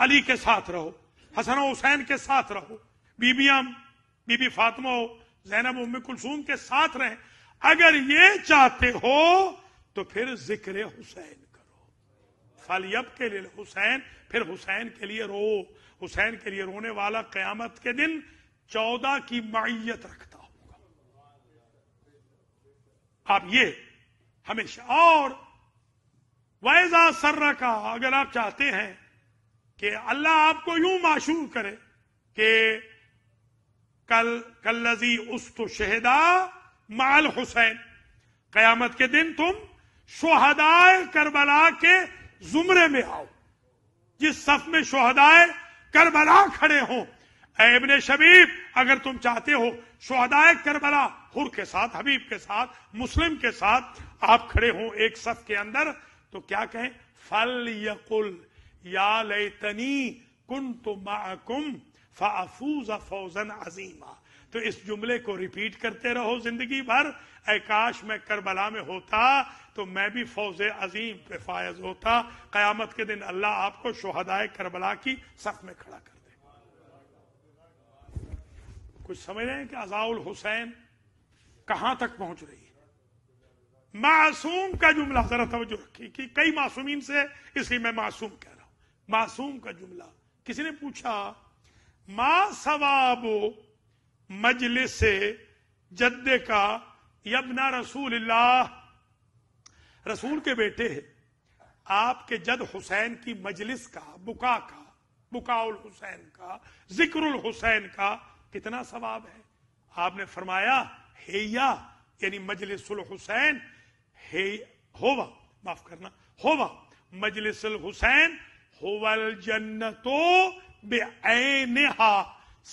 अली के साथ रहो हसन हुसैन के साथ रहो बीबियां बीबी फातिमा जैनब उम्मी कुलसूम के साथ रहें अगर ये चाहते हो तो फिर जिक्र हुसैन फलियब के लिए हुसैन फिर हुसैन के लिए रो हुसैन के लिए रोने वाला कयामत के दिन चौदह की मैत रखता होगा आप ये हमेशा और वैजा सर्रा का अगर आप चाहते हैं कि अल्लाह आपको यूं माशूर करे कि कल कल लजी तो शहदा माल हुसैन कयामत के दिन तुम शोहदाय करबला के जुमरे में आओ जिस सफ में शोहदाय करबला खड़े हो एबन शबीब अगर तुम चाहते हो शहदाय करबला हुर के साथ हबीब के साथ मुस्लिम के साथ आप खड़े हो एक सफ के अंदर तो क्या कहें फल यकुल या लैतनी कुन तुम फाफूज फौजन अजीमा तो इस जुमले को रिपीट करते रहो जिंदगी भर काश मैं करबला में होता तो मैं भी फौज अजीम पे फायज होता कयामत के दिन अल्लाह आपको शोहदाय करबला की सख में खड़ा कर दे कुछ समझ रहे हैं कि अजाउल हुसैन कहां तक पहुंच रही है मासूम का जुमला जरा तवज्जो रखी कि कई मासूमीन से इसलिए मैं मासूम कह रहा हूं मासूम का जुमला किसी ने पूछा मा सवाबो मजलिस जद्दे का यबना रसूल रसूल के बेटे आपके जद हुसैन की मजलिस का बुका का बुकाउल हुसैन का जिक्रुल हुसैन का कितना सवाब है आपने फरमाया हेया यानी मजलिसुल हुसैन हे होवा माफ करना होवा मजलिसुल हुसैन होवल जन्नतो बेनहा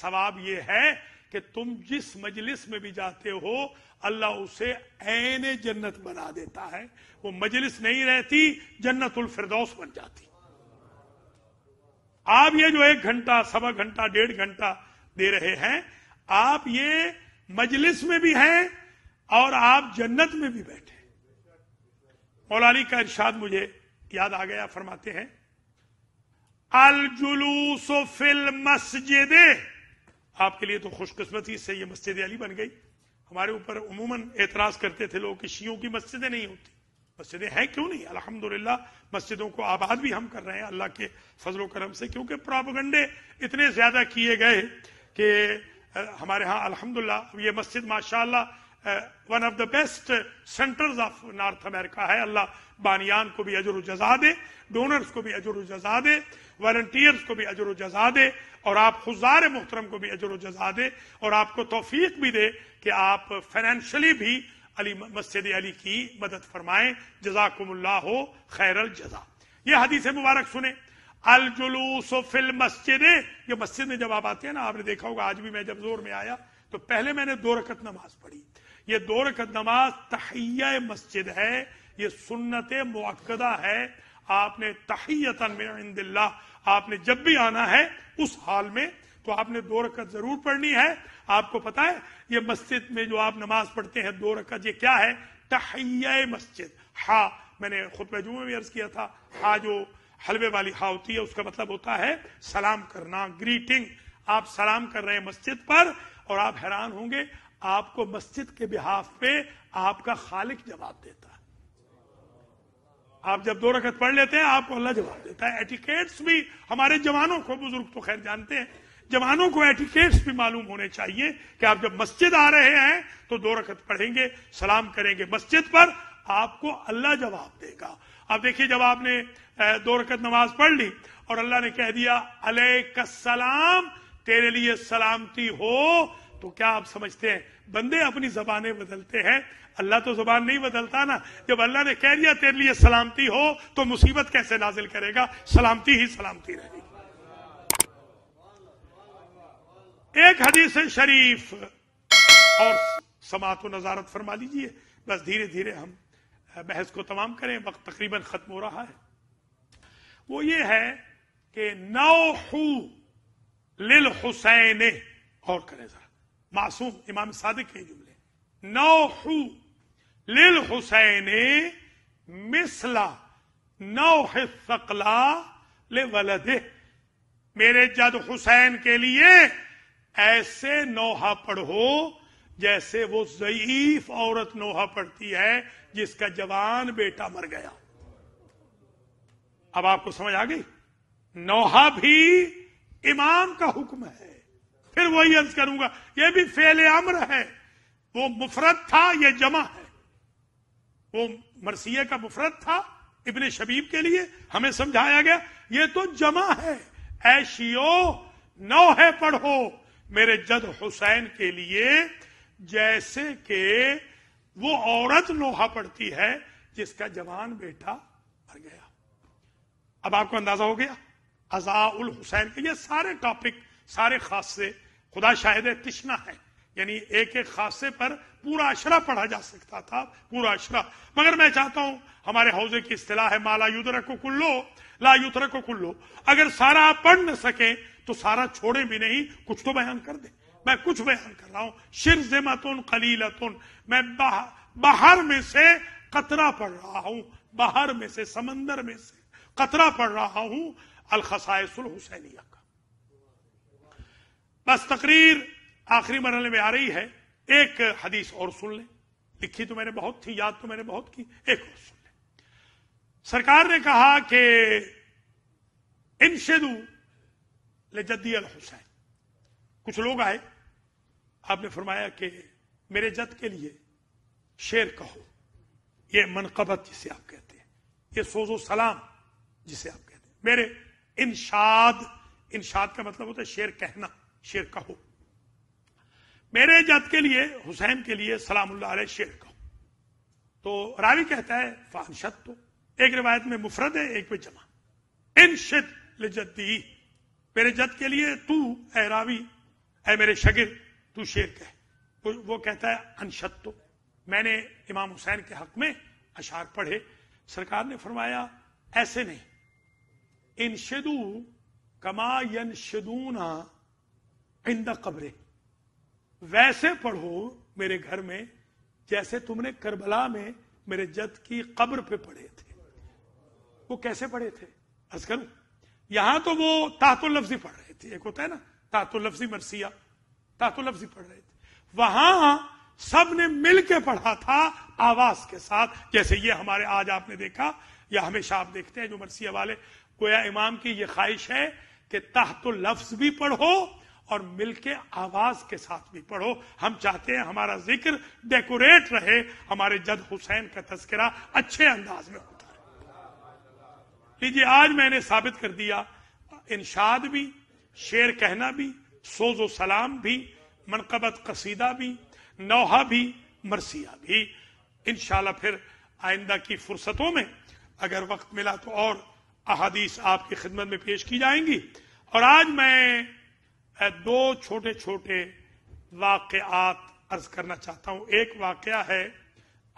सवाब यह है कि तुम जिस मजलिस में भी जाते हो अल्लाह उसे ऐन जन्नत बना देता है वो मजलिस नहीं रहती जन्नत उल फिरदौस बन जाती आप ये जो एक घंटा सवा घंटा डेढ़ घंटा दे रहे हैं आप ये मजलिस में भी हैं और आप जन्नत में भी बैठे मौलानी का इरशाद मुझे याद आ गया फरमाते हैं अल जुलूस फिल मस्जिदे आपके लिए तो खुशकस्मती से ये मस्जिद अली बन गई हमारे ऊपर उमूमन एतराज करते थे लोग कि शियों की मस्जिदें नहीं होती मस्जिदें हैं क्यों नहीं अल्हम्दुलिल्लाह मस्जिदों को आबाद भी हम कर रहे हैं अल्लाह के फजलो करम से क्योंकि प्रोपगंडे इतने ज्यादा किए गए कि हमारे यहाँ अल्हम्दुलिल्लाह ये मस्जिद माशाल्लाह one of the best centres of North America है अल्लाह बानियान को भी अजर जजा दे डोनर्स को भी अजर जजा दे वॉल्टियर्स को भी अजर जजा दे और आप हजार मुहतरम को भी अजर जजा दे और आपको तोफीक भी दे कि आप फाइनेंशली भी अली मस्जिद अली की मदद फरमाएं जजाकुमल्ला हो खैर जजा ये हदीस मुबारक सुने अल जुलूस फिल मस्जिद ये मस्जिद में जब आप आते हैं ना आपने देखा होगा आज भी मैं जब जोर में आया तो पहले मैंने दो रकत नमाज पढ़ी ये दो रखत नमाज तहैया मस्जिद है ये सुन्नत मुक्दा है आपने तहियतन में इंदिल्ला आपने जब भी आना है उस हाल में तो आपने दो रकत जरूर पढ़नी है आपको पता है ये मस्जिद में जो आप नमाज पढ़ते हैं दो रकत ये क्या है तहैया मस्जिद हा मैंने में जुमे में अर्ज किया था हा जो हलवे वाली हा होती है उसका मतलब होता है सलाम करना ग्रीटिंग आप सलाम कर रहे हैं मस्जिद पर और आप हैरान होंगे आपको मस्जिद के बिहाफ पे आपका खालिक जवाब देता है आप जब दो रखत पढ़ लेते हैं आपको अल्लाह जवाब देता है एटिकेट्स भी हमारे जवानों को बुजुर्ग तो खैर जानते हैं जवानों को एटिकेट्स भी मालूम होने चाहिए कि आप जब मस्जिद आ रहे हैं तो दो रखत पढ़ेंगे सलाम करेंगे मस्जिद पर आपको अल्लाह जवाब देगा अब देखिए जब आपने दो रकत नमाज पढ़ ली और अल्लाह ने कह दिया अले सलाम तेरे लिए सलामती हो तो क्या आप समझते हैं बंदे अपनी जबानें बदलते हैं अल्लाह तो जबान नहीं बदलता ना जब अल्लाह ने कह दिया तेरे लिए सलामती हो तो मुसीबत कैसे नाजिल करेगा सलामती ही सलामती रहेगी एक हदीस शरीफ और समात नजारत फरमा लीजिए बस धीरे धीरे हम बहस को तमाम करें वक्त तकरीबन खत्म हो रहा है वो ये है कि नौ लिल हुसैन और करें जरा मासूम इमाम सादिक के जुमले नौहू लिल हुसैन मिसला नौ सकला ले वलदे मेरे जद हुसैन के लिए ऐसे नोहा पढ़ो जैसे वो जयीफ औरत नोहा पढ़ती है जिसका जवान बेटा मर गया अब आपको समझ आ गई नोहा भी इमाम का हुक्म है फिर वही अर्ज करूंगा ये भी फेल अम्र है वो मुफरत था ये जमा है वो मरसिया का मुफरत था इबन शबीब के लिए हमें समझाया गया ये तो जमा है ऐशियो नौ है पढ़ो मेरे जद हुसैन के लिए जैसे के वो औरत लोहा पड़ती है जिसका जवान बेटा मर गया अब आपको अंदाजा हो गया अजाउल हुसैन के ये सारे टॉपिक सारे से खुदा शाहिद तिश्ना है यानी एक एक खासे पर पूरा अशरा पढ़ा जा सकता था पूरा अशरा मगर मैं चाहता हूं हमारे हौजे की इस्तलाह है माला युद्र को कुल्लो ला युद्र को कुल्लो अगर सारा आप पढ़ न सके तो सारा छोड़े भी नहीं कुछ तो बयान कर दे मैं कुछ बयान कर रहा हूं शिर जमतुन कलीलतुन मैं बाहर में से कतरा पढ़ रहा हूं बाहर में से समंदर में से कतरा पढ़ रहा हूं सुल हुसैनिया का बस तकरीर आखिरी मरल में आ रही है एक हदीस और सुन लें लिखी तो मैंने बहुत थी याद तो मैंने बहुत की एक और सुन लें सरकार ने कहा कि इनशेदू जद्दी अल हुसैन कुछ लोग आए आपने फरमाया कि मेरे जद के लिए शेर कहो ये मनकबत जिसे आप कहते हैं ये सोजो सलाम जिसे आप कहते हैं मेरे इनशाद इनशाद का मतलब होता है शेर कहना शेर कहो मेरे जद के लिए हुसैन के लिए सलाम शेर कहो तो रावी कहता है फानशत तो एक रिवायत में मुफरद है एक में जमा इन शिद लिजदी मेरे जद के लिए तू ए रावी ए मेरे शगिर तू शेर कह तो वो कहता है अनशत तो मैंने इमाम हुसैन के हक में अशार पढ़े सरकार ने फरमाया ऐसे नहीं इन शदू कमा यन शदूना इंदा कबरे वैसे पढ़ो मेरे घर में जैसे तुमने करबला में मेरे जद की कब्र पे पढ़े थे वो कैसे पढ़े थे अर्ज करूं यहां तो वो तातुल लफ्जी पढ़ रहे थे एक होता है ना तातुल लफ्जी मरसिया तातुल लफ्जी पढ़ रहे थे वहां सब ने मिल के पढ़ा था आवाज के साथ जैसे ये हमारे आज आपने देखा या हमेशा आप देखते हैं जो मरसिया वाले कोया इमाम की ये ख्वाहिश है कि ताहतुल लफ्ज भी पढ़ो और मिलके आवाज के साथ भी पढ़ो हम चाहते हैं हमारा जिक्र डेकोरेट रहे हमारे जद हुसैन का तस्करा अच्छे अंदाज में होता रहे लीजिए आज मैंने साबित कर दिया इंशाद भी शेर कहना भी सोजो सलाम भी मनकबत कसीदा भी नौहा भी मरसिया भी इनशाला फिर आइंदा की फुर्सतों में अगर वक्त मिला तो और अहादीस आपकी खिदमत में पेश की जाएंगी और आज मैं दो छोटे छोटे वाकयात अर्ज करना चाहता हूं एक वाकया है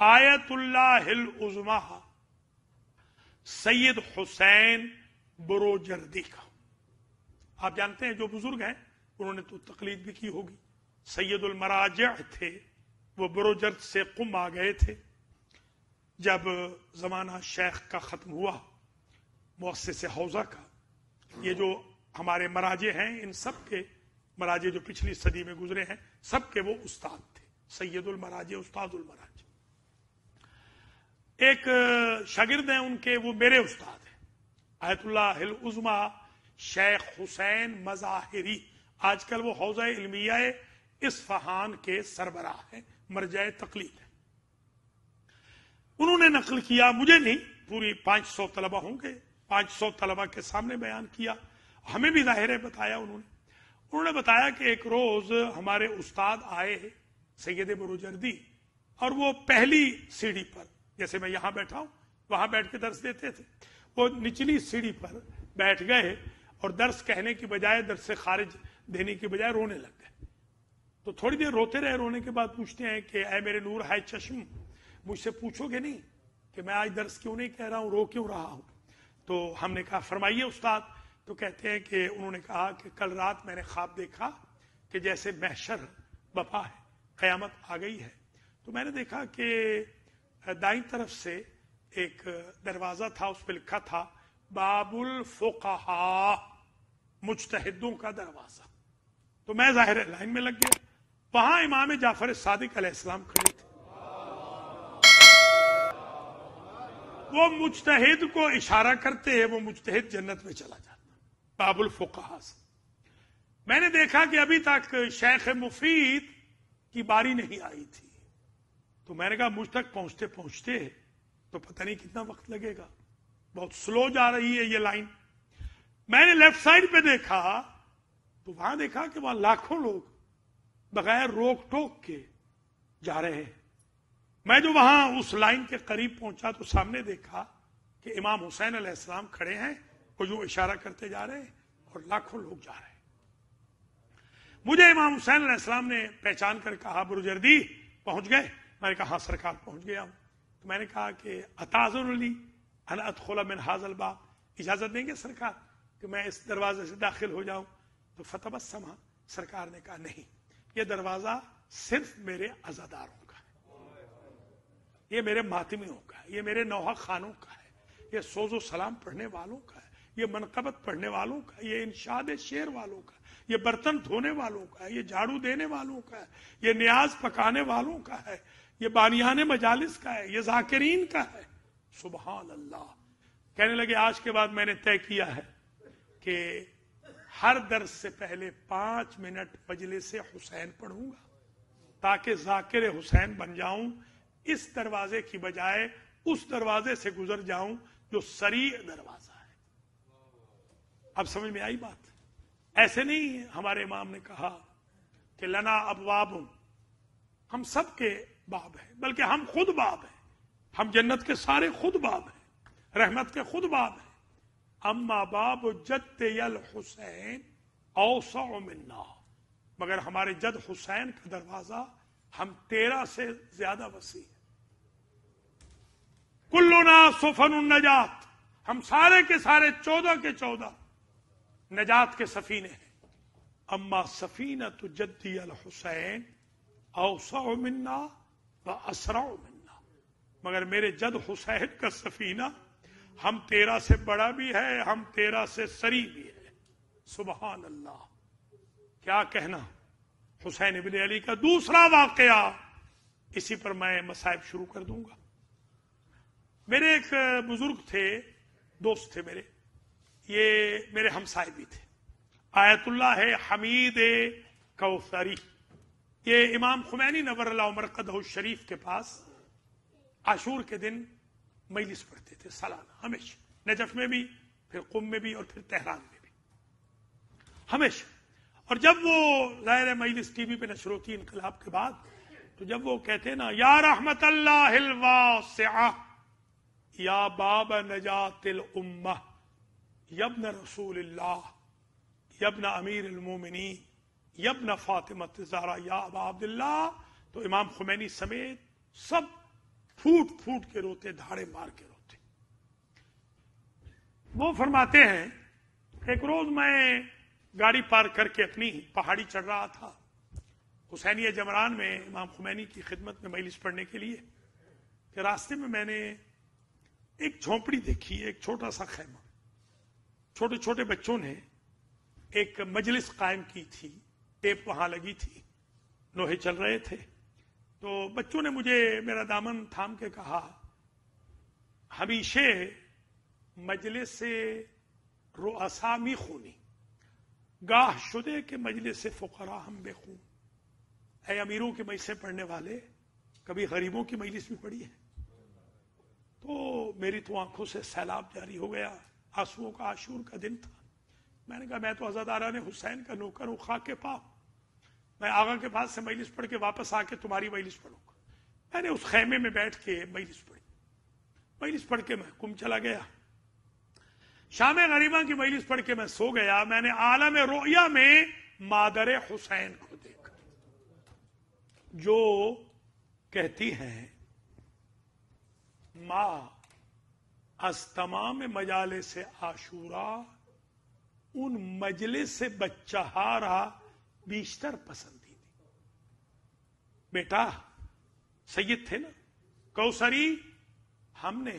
आयतुल्ला हिल उजमा सैयद हुसैन बरोजर्दी का आप जानते हैं जो बुजुर्ग हैं उन्होंने तो तकलीद भी की होगी सैयद उलमराज थे वो बरोजर्द से कुम आ गए थे जब जमाना शेख का खत्म हुआ मुस्से हौजा का ये जो हमारे मराजे हैं इन सब के मराजे जो पिछली सदी में गुजरे हैं सबके वो उस्ताद थे सैयदुल मराजे उस्तादुल मराजे एक शागिर्द हैं उनके वो मेरे उस्ताद हैं आयतुल्ला हिल उजमा शेख हुसैन मजाहिरी आजकल वो हौजा इलमिया फहान के सरबराह है मरजाए तकलीद है उन्होंने नकल किया मुझे नहीं पूरी 500 तलबा होंगे 500 तलबा के सामने बयान किया हमें भी जाहिर है बताया उन्होंने उन्होंने बताया कि एक रोज हमारे उस्ताद आए सैयद बरुजर्दी और वो पहली सीढ़ी पर जैसे मैं यहां बैठा हूं वहां बैठ के दर्श देते थे वो निचली सीढ़ी पर बैठ गए और दर्श कहने की बजाय दर्श से खारिज देने की बजाय रोने लग गए तो थोड़ी देर रोते रहे रोने के बाद पूछते हैं कि अः मेरे नूर है चश्म मुझसे पूछोगे नहीं कि मैं आज दर्श क्यों नहीं कह रहा हूं रो क्यों रहा हूं तो हमने कहा फरमाइए उस्ताद तो कहते हैं कि उन्होंने कहा कि कल रात मैंने ख्वाब देखा कि जैसे महशर बपा है कयामत आ गई है तो मैंने देखा कि दाई तरफ से एक दरवाजा था उस पर लिखा था बाबुल फोकाहा मुजतहदों का दरवाजा तो मैं जाहिर लाइन में लग गया वहां इमाम जाफर सादिक अलैहिस्सलाम खड़े थे वो मुजतहिद को इशारा करते हैं वो मुजतहिद जन्नत में चला जाता बाबुल फुकास मैंने देखा कि अभी तक शेख मुफीद की बारी नहीं आई थी तो मैंने कहा मुझ तक पहुंचते पहुंचते तो पता नहीं कितना वक्त लगेगा बहुत स्लो जा रही है ये लाइन मैंने लेफ्ट साइड पे देखा तो वहां देखा कि वहां लाखों लोग बगैर रोक टोक के जा रहे हैं मैं जो वहां उस लाइन के करीब पहुंचा तो सामने देखा कि इमाम हुसैन अलैहिस्सलाम खड़े हैं वो जो इशारा करते जा रहे हैं और लाखों लोग जा रहे हैं मुझे इमाम हुसैन इस्लाम ने पहचान कर कहा बुरुजर्दी पहुंच गए मैंने कहा हाँ सरकार पहुंच गया हूं तो मैंने कहा कि अताजरली अनअतखोला मिन हाजल बाब इजाजत देंगे सरकार कि मैं इस दरवाजे से दाखिल हो जाऊं तो फतबत समा सरकार ने कहा नहीं ये दरवाजा सिर्फ मेरे अजादारों का है ये मेरे मातमियों का है ये मेरे नौहा खानों का है ये सोजो सलाम पढ़ने वालों का है ये मनकबत पढ़ने वालों का ये इंशाद शेर वालों का ये बर्तन धोने वालों का है ये झाड़ू देने वालों का है ये न्याज पकाने वालों का है ये बानियान मजालिस का है ये जाकिरीन का है सुबह अल्लाह कहने लगे आज के बाद मैंने तय किया है कि हर दर्ज से पहले पांच मिनट बजले से हुसैन पढ़ूंगा ताकि जाकिर हुसैन बन जाऊं इस दरवाजे की बजाय उस दरवाजे से गुजर जाऊं जो सरी दरवाजा अब समझ में आई बात ऐसे नहीं हमारे इमाम ने कहा कि लना अब बाब हम सबके बाब हैं बल्कि हम खुद बाब हैं हम जन्नत के सारे खुद बाब हैं रहमत के खुद बाब हैं अम्मा बाब जद हुसैन औसौ मिन्ना मगर हमारे जद हुसैन का दरवाजा हम तेरह से ज्यादा वसी है कुल्लुना सुफन उन्नजात हम सारे के सारे चौदह के चौदह नजात के सफीने हैं अम्मा सफीना तो जद्दी अल हुसैन औसाओ मिन्ना व असराओ मिन्ना मगर मेरे जद हुसैन का सफीना हम तेरा से बड़ा भी है हम तेरा से सरी भी है सुबह अल्लाह क्या कहना हुसैन इबन अली का दूसरा वाकया इसी पर मैं मसाइब शुरू कर दूंगा मेरे एक बुजुर्ग थे दोस्त थे मेरे ये मेरे हमसाय भी थे आयतुल्ला है हमीद कौसरी ये इमाम खुमैनी नबर मरकद शरीफ के पास आशूर के दिन मजलिस पढ़ते थे सालाना हमेशा नजफ में भी फिर कुम में भी और फिर तेहरान में भी हमेशा और जब वो जाहिर मजलिस टीवी पे नशर होती इनकलाब के बाद तो जब वो कहते ना या रहमत या बाब नजातिल उम्मा यबन रसूल यबन अमीर अलमोमिनी यबन फातिमत जारा या अब तो इमाम खुमैनी समेत सब फूट फूट के रोते धाड़े मार के रोते वो फरमाते हैं एक रोज मैं गाड़ी पार करके अपनी पहाड़ी चढ़ रहा था हुसैनी जमरान में इमाम खुमैनी की खिदमत में मैलिस पढ़ने के लिए रास्ते में मैंने एक झोंपड़ी देखी एक छोटा सा खैमा छोटे छोटे बच्चों ने एक मजलिस कायम की थी टेप वहां लगी थी लोहे चल रहे थे तो बच्चों ने मुझे मेरा दामन थाम के कहा हमीशे मजलिस से असामी खूनी गाह शुदे के मजलिस से फुकरा हम बेखून है अमीरों के मई से पढ़ने वाले कभी गरीबों की मजलिस भी पड़ी है तो मेरी तो आंखों से सैलाब जारी हो गया आंसुओं का आशूर का दिन था मैंने कहा मैं तो आजादारा ने हुसैन का नौकर हूँ खा के पाओ मैं आगा के पास से मजलिस पढ़ के वापस आके तुम्हारी मजलिस पढ़ूंगा मैंने उस खेमे में बैठ के मजलिस पढ़ी मजलिस पढ़ के मैं कुम चला गया शाम गरीबा की मजलिस पढ़ के मैं सो गया मैंने आलम रोया में मादर हुसैन को देखा जो कहती हैं मां अस्तमाम मजाले से आशूरा उन मजले से बच्चा बीस्तर बीशतर पसंदीदी बेटा सैयद थे ना कौसरी हमने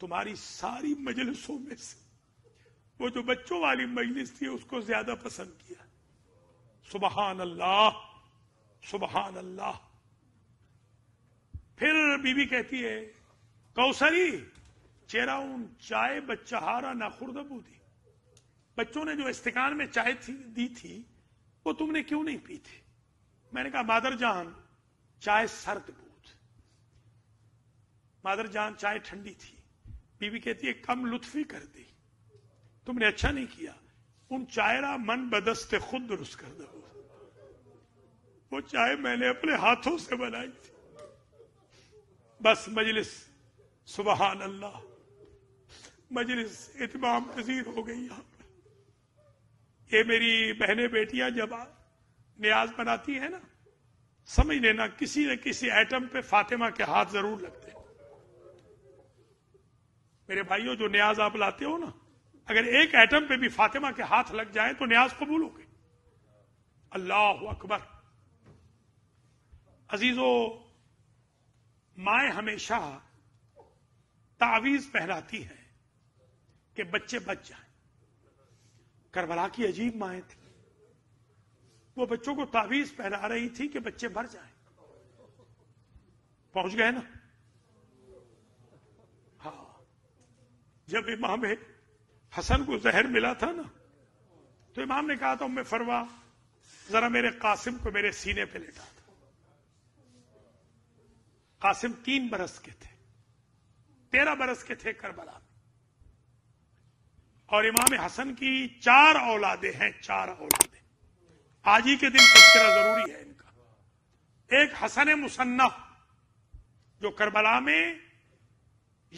तुम्हारी सारी मजलिसों में से वो जो बच्चों वाली मजलिस थी उसको ज्यादा पसंद किया सुबहान अल्लाह सुबहान अल्लाह फिर बीवी कहती है कौसरी चेहरा उन चाय ना खुरदबू थी बच्चों ने जो इस्तेकान में चाय थी दी थी वो तुमने क्यों नहीं पी थी मैंने कहा मादर जान चाय सर्द बूथ मादर जान चाय ठंडी थी बीवी कहती है कम लुत्फी कर दी तुमने अच्छा नहीं किया उन चायरा मन बदस्ते खुद दुरुस्त कर दो वो चाय मैंने अपने हाथों से बनाई थी बस मजलिस सुबहान अल्लाह मजलिस इतमाम पजीर हो गई यहाँ पर ये मेरी बहने बेटियां जब न्याज बनाती है ना समझ लेना किसी न किसी आइटम पे फातिमा के हाथ जरूर लगते हैं मेरे भाइयों जो न्याज आप लाते हो ना अगर एक आइटम पे भी फातिमा के हाथ लग जाए तो न्याज कबूल हो गई अल्लाह अकबर अजीजो माए हमेशा तावीज पहनाती है कि बच्चे बच जाए करबला की अजीब माए थी वो बच्चों को तावीज पहना रही थी कि बच्चे भर जाए पहुंच गए ना हाँ जब इमाम हसन को जहर मिला था ना तो इमाम ने कहा था तो मैं फरवा जरा मेरे कासिम को मेरे सीने पे लेटा था कासिम तीन बरस के थे तेरह बरस के थे करबला में और इमाम हसन की चार औलादे हैं चार औलादे आज ही के दिन तस्करा जरूरी है इनका एक हसन मुसन्नफ जो करबला में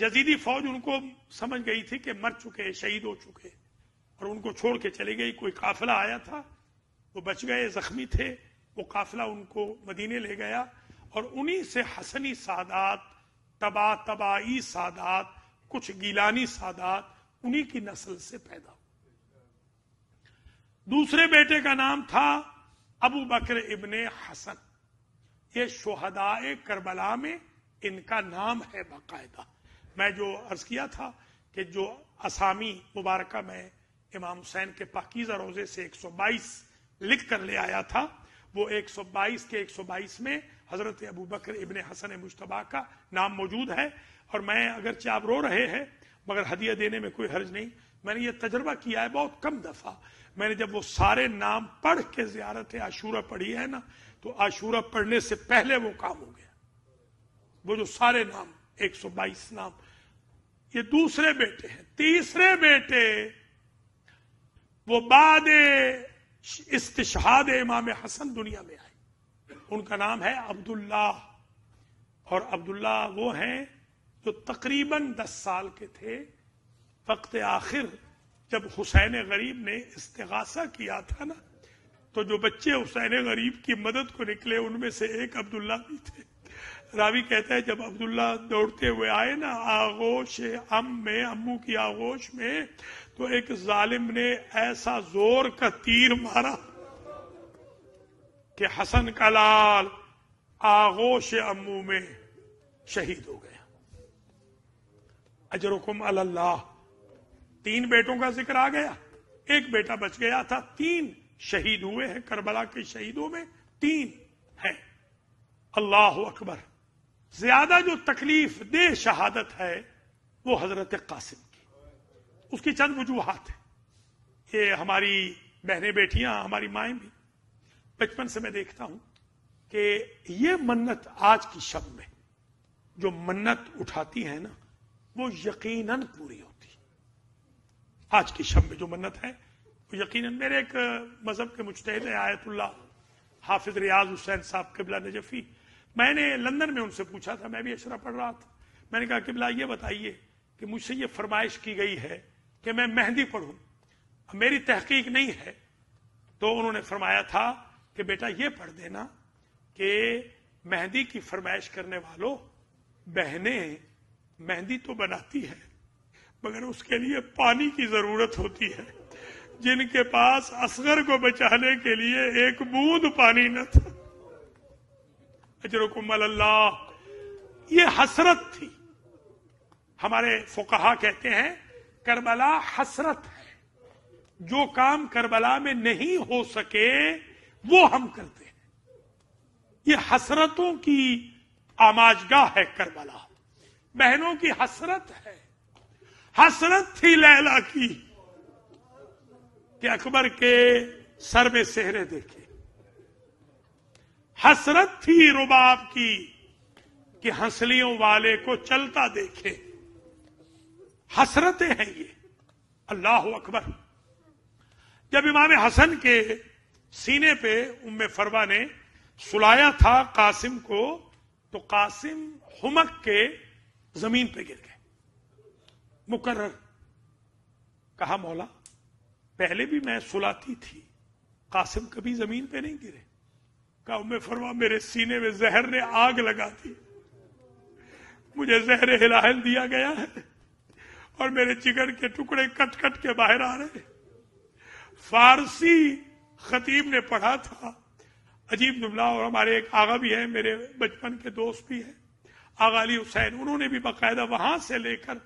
यजीदी फौज उनको समझ गई थी कि मर चुके शहीद हो चुके और उनको छोड़ के चले गई कोई काफिला आया था वो बच गए जख्मी थे वो काफिला उनको मदीने ले गया और उन्हीं से हसनी सादात तबा तबाही सादात कुछ गीलानी सादात उन्हीं की नस्ल से पैदा दूसरे बेटे का नाम था अबू बकर इब्ने हसन ये शोहदाए करबला में इनका नाम है बाकायदा मैं जो अर्ज किया था कि जो असामी मुबारक में इमाम हुसैन के पाकिजा रोजे से 122 लिख कर ले आया था वो 122 के 122 में हजरत अबू बकर इबन हसन मुशतबा का नाम मौजूद है और मैं अगरचे आप रो रहे हैं मगर हदिया देने में कोई हर्ज नहीं मैंने ये तजर्बा किया है बहुत कम दफा मैंने जब वो सारे नाम पढ़ के जियारत आशूरा पढ़ी है ना तो आशूरा पढ़ने से पहले वो काम हो गया वो जो सारे नाम 122 नाम ये दूसरे बेटे हैं तीसरे बेटे वो बाद इस्तिशहाद इमाम हसन दुनिया में आए उनका नाम है अब्दुल्ला और अब्दुल्ला वो हैं जो तकरीबन दस साल के थे वक्त आखिर जब हुसैन गरीब ने इस्तगासा किया था ना तो जो बच्चे हुसैन गरीब की मदद को निकले उनमें से एक अब्दुल्ला भी थे रावी कहता है जब अब्दुल्ला दौड़ते हुए आए ना आगोश अम में अम्मू की आगोश में तो एक जालिम ने ऐसा जोर का तीर मारा कि हसन का लाल आगोश अम्मू में शहीद हो गए अजरकुम अल्लाह तीन बेटों का जिक्र आ गया एक बेटा बच गया था तीन शहीद हुए हैं करबला के शहीदों में तीन हैं अल्लाह अकबर ज्यादा जो तकलीफ दे शहादत है वो हजरत कासिम की उसकी चंद वजूहत है ये हमारी बहने बेटियां हमारी माए भी बचपन से मैं देखता हूं कि ये मन्नत आज की शब में जो मन्नत उठाती है ना वो यकीनन पूरी होती आज की शब में जो मन्नत है वो यकीनन मेरे एक मजहब के मुश्तद है आयतुल्ला हाफिज रियाज हुसैन साहब किबला नजफी मैंने लंदन में उनसे पूछा था मैं भी अशरा पढ़ रहा था मैंने कहा किबला ये बताइए कि मुझसे ये फरमाइश की गई है कि मैं मेहंदी पढ़ू मेरी तहकीक नहीं है तो उन्होंने फरमाया था कि बेटा ये पढ़ देना कि मेहंदी की फरमाइश करने वालों बहनें मेहंदी तो बनाती है मगर उसके लिए पानी की जरूरत होती है जिनके पास असगर को बचाने के लिए एक बूंद पानी न था अजरकुमल अल्लाह ये हसरत थी हमारे फुकाहा कहते हैं करबला हसरत है जो काम करबला में नहीं हो सके वो हम करते हैं ये हसरतों की आमाजगाह है करबला बहनों की हसरत है हसरत थी लैला की कि अकबर के सर में सेहरे देखे हसरत थी रुबाब की कि हंसलियों वाले को चलता देखे हसरतें हैं ये अल्लाह अकबर जब इमाम हसन के सीने पे उम्मे फरवा ने सुलाया था कासिम को तो कासिम हुमक के जमीन पे गिर गए मुकर्र कहा मौला पहले भी मैं सुलाती थी कासिम कभी जमीन पे नहीं गिरे कहा उम्मे फरमा मेरे सीने में जहर ने आग लगा दी मुझे जहर हिलाहल दिया गया है और मेरे चिकन के टुकड़े कट कट के बाहर आ रहे फारसी खतीब ने पढ़ा था अजीब जुमला और हमारे एक आगा भी है मेरे बचपन के दोस्त भी हैं अगाली हुसैन उन्होंने भी बाकायदा वहां से लेकर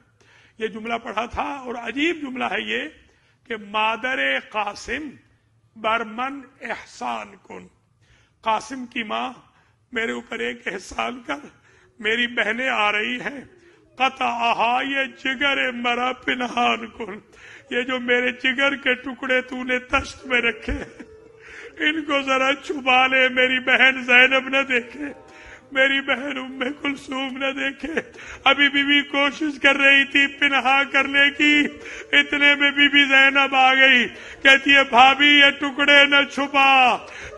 ये जुमला पढ़ा था और अजीब जुमला है ये कि मादर कासिम बरमन एहसान कुन कासिम की माँ मेरे ऊपर एक एहसान कर मेरी बहनें आ रही हैं कत आहा ये जिगर मरा पिनहान कुन ये जो मेरे जिगर के टुकड़े तूने तश्त में रखे इनको जरा छुपा ले मेरी बहन जैनब न देखे मेरी बहन उम्मे कुलसूम न देखे अभी बीबी कोशिश कर रही थी पिनहा करने की इतने में बीबी जैनब आ गई कहती है भाभी ये टुकड़े न छुपा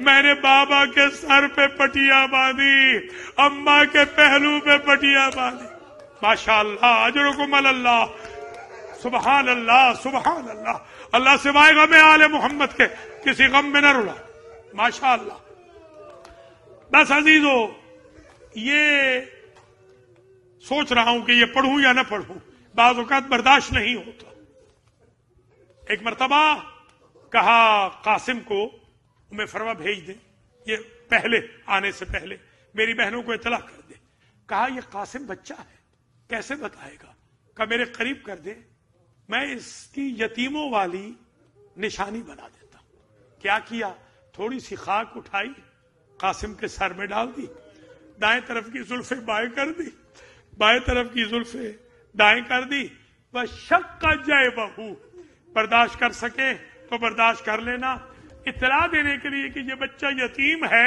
मैंने बाबा के सर पे पटिया बांधी अम्मा के पहलू पे पटिया बांधी माशाला अजरकुमल अल्लाह सुबह अल्लाह सुबह अल्लाह अल्लाह से सिवाय गम आल मोहम्मद के किसी गम में न रुला माशा बस अजीज हो ये सोच रहा हूं कि ये पढ़ू या ना पढ़ू बाजात बर्दाश्त नहीं होता तो। एक मरतबा कहा कासिम को तुम्हें फरमा भेज दे ये पहले आने से पहले मेरी बहनों को इतला कर दे कहा यह कासिम बच्चा है कैसे बताएगा कहा मेरे करीब कर दे मैं इसकी यतीमों वाली निशानी बना देता क्या किया थोड़ी सी खाक उठाई कासिम के सर में डाल दी दाएं तरफ की जुल्फे बाएं कर दी बाएं तरफ की जुल्फे दाएं कर दी वह शक का जय बहू बर्दाश्त कर सके तो बर्दाश्त कर लेना इतला देने के लिए कि ये बच्चा यतीम है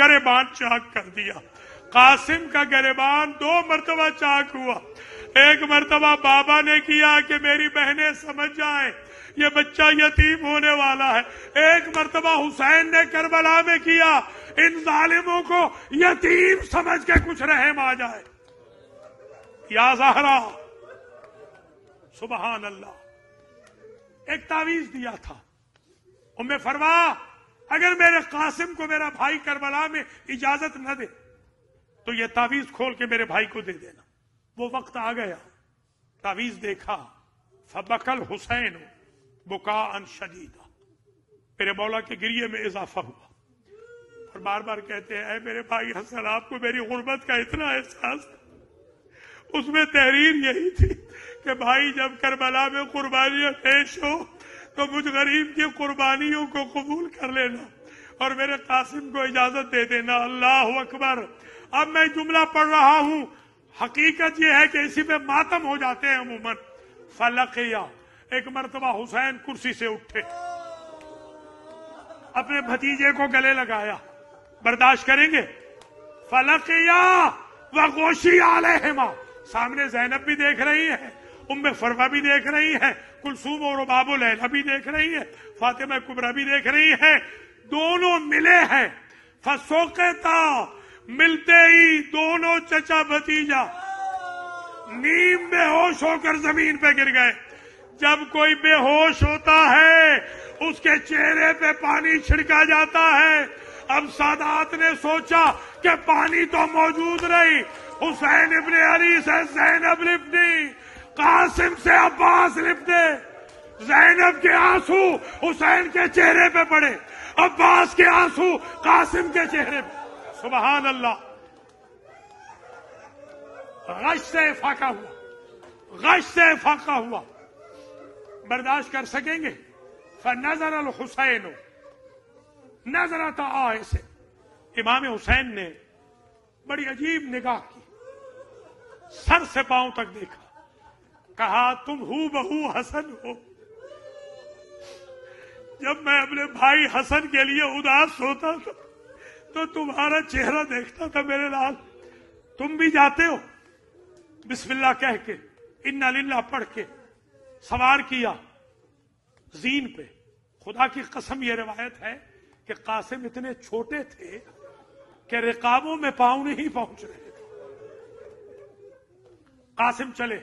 गरेबान चाक कर दिया कासिम का गरेबान दो मरतबा चाक हुआ एक मरतबा बाबा ने किया कि मेरी बहनें समझ जाए ये बच्चा यतीम होने वाला है एक मरतबा हुसैन ने करबला में किया इन जालिमों को यतीम समझ के कुछ रहम आ जाए या जहरा सुबहान अल्लाह एक तावीज दिया था उम्मे फरवा अगर मेरे कासिम को मेरा भाई करबला में इजाजत न दे तो यह तावीज खोल के मेरे भाई को दे देना वो वक्त आ गया तावीज देखा फबकल हुसैन बुका अन शदीदा मेरे मौला के गिरिए में इजाफा हुआ और बार बार कहते हैं मेरे भाई हसन आपको मेरी गुर्बत का इतना एहसास उसमें तहरीर यही थी कि भाई जब करबला में कुर्बानियां पेश हो तो मुझ गरीब की कुर्बानियों को कबूल कर लेना और मेरे कासिम को इजाजत दे देना अल्लाह अकबर अब मैं जुमला पढ़ रहा हूँ हकीकत यह है कि इसी पे मातम हो जाते हैं अमूमन फलकिया एक मरतबा हुसैन कुर्सी से उठे अपने भतीजे को गले लगाया बर्दाश्त करेंगे फलकिया व गोशी आले हेमा सामने जैनब भी देख रही है उम्मे फरवा भी देख रही है कुलसूम और बाबुल लैला भी देख रही है फातिमा कुबरा भी देख रही है दोनों मिले हैं फसोकेता मिलते ही दोनों चचा भतीजा नीम बेहोश होकर जमीन पे गिर गए जब कोई बेहोश होता है उसके चेहरे पे पानी छिड़का जाता है अब सादात ने सोचा कि पानी तो मौजूद रही हुसैन इबन अली से जैनब लिपटी कासिम से अब्बास लिपटे जैनब के आंसू हुसैन के चेहरे पे पड़े अब्बास के आंसू कासिम के चेहरे पे सुबहान अल्लाह गश से फाका हुआ गश से फाका हुआ बर्दाश्त कर सकेंगे फ नजर अल हुसैन नजर आए से इमाम हुसैन ने बड़ी अजीब निगाह की सर से पांव तक देखा कहा तुम हु बहू हसन हो जब मैं अपने भाई हसन के लिए उदास होता था तो तुम्हारा चेहरा देखता था मेरे लाल तुम भी जाते हो बिस्मिल्ला कह के इन्ना लिल्ला पढ़ के सवार किया जीन पे खुदा की कसम यह रिवायत है कि कासिम इतने छोटे थे कि रिकाबों में पांव नहीं पहुंच रहे थे कासिम चले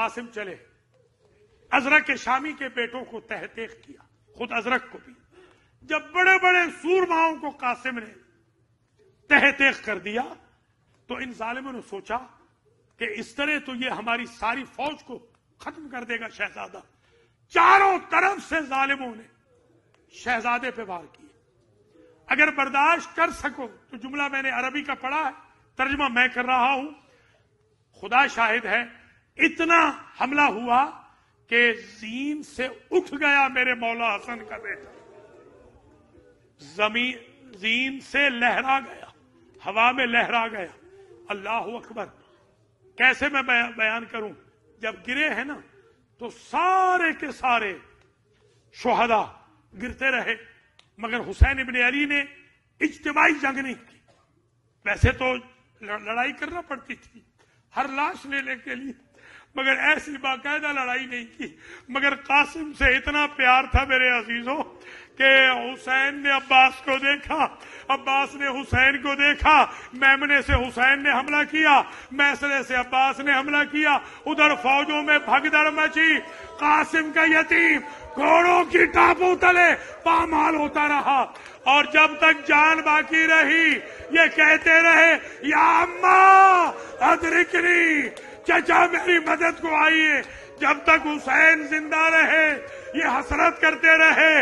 कासिम चले अजरक के शामी के बेटों को तहतेक किया खुद अजरक को भी जब बड़े बड़े सूरमाओं को कासिम ने तह तेख कर दिया तो इन जालिमों ने सोचा कि इस तरह तो ये हमारी सारी फौज को खत्म कर देगा शहजादा चारों तरफ से जालिमों ने शहजादे पे वार किए अगर बर्दाश्त कर सको तो जुमला मैंने अरबी का पढ़ा है तर्जमा मैं कर रहा हूं खुदा शाहिद है इतना हमला हुआ कि जीन से उठ गया मेरे मौला हसन का बेटा जमीन से लहरा गया हवा में लहरा गया अल्लाह अकबर कैसे मैं बयान करूं जब गिरे हैं ना तो सारे के सारे शोहदा गिरते रहे मगर हुसैन इबन अली ने इज्तमाही जंग नहीं की वैसे तो लड़ाई करना पड़ती थी हर लाश लेने के लिए मगर ऐसी बाकायदा लड़ाई नहीं की मगर कासिम से इतना प्यार था मेरे अजीजों कि हुसैन ने अब्बास को देखा अब्बास ने हुसैन को देखा मैमने से हुसैन ने हमला किया मैसरे से अब्बास ने हमला किया उधर फौजों में भगदड़ मची कासिम का यतीम घोड़ों की टापू तले पामाल होता रहा और जब तक जान बाकी रही ये कहते रहे या अम्मा अदरिकनी चचा मेरी मदद को आइए जब तक हुसैन जिंदा रहे ये हसरत करते रहे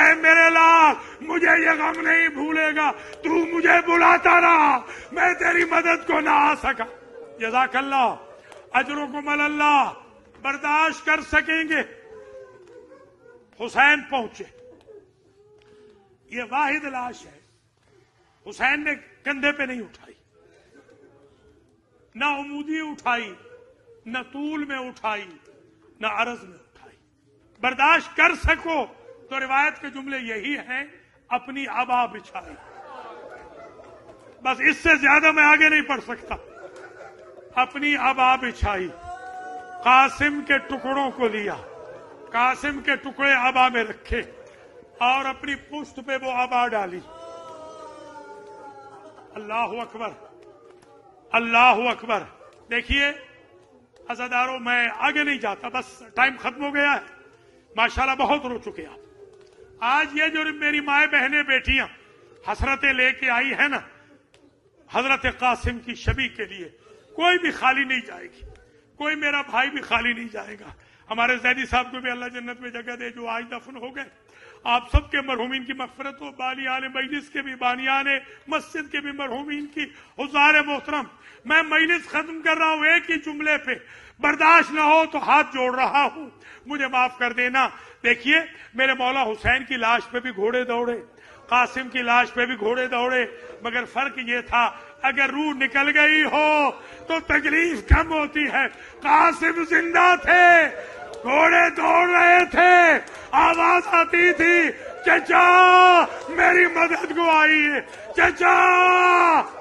ऐ मेरे लाल मुझे ये गम नहीं भूलेगा तू मुझे बुलाता रहा मैं तेरी मदद को ना आ सका जजाकल्ला अजरों को मल्ला बर्दाश्त कर सकेंगे हुसैन पहुंचे ये वाहिद लाश है हुसैन ने कंधे पे नहीं उठाई ना उमूदी उठाई न तूल में उठाई न अरज में बर्दाश्त कर सको तो रिवायत के जुमले यही हैं अपनी आबा बिछाई बस इससे ज्यादा मैं आगे नहीं पढ़ सकता अपनी आबा बिछाई कासिम के टुकड़ों को लिया कासिम के टुकड़े आबा में रखे और अपनी पुष्ट पे वो आबा डाली अल्लाह अकबर अल्लाह अकबर देखिए अजादारों मैं आगे नहीं जाता बस टाइम खत्म हो गया है माशाल्लाह बहुत रो चुके आप आज ये जो मेरी माए बहने बेटियां हसरतें लेके आई है ना हजरत कासिम की शबी के लिए कोई भी खाली नहीं जाएगी कोई मेरा भाई भी खाली नहीं जाएगा हमारे जैदी साहब को भी अल्लाह जन्नत में जगह दे जो आज दफन हो गए आप सबके मरहूमिन की मफफरत हो बानियान मजलिस के भी बानियान मस्जिद के भी मरहूमिन की हजार मोहतरम मैं मजलिस खत्म कर रहा हूँ एक ही जुमले पे बर्दाश्त ना हो तो हाथ जोड़ रहा हूँ मुझे माफ कर देना देखिए मेरे मौला हुसैन की लाश पे भी घोड़े दौड़े कासिम की लाश पे भी घोड़े दौड़े मगर फर्क ये था अगर रूह निकल गई हो तो तकलीफ कम होती है कासिम जिंदा थे घोड़े दौड़ रहे थे आवाज आती थी चचा मेरी मदद को आई है चचा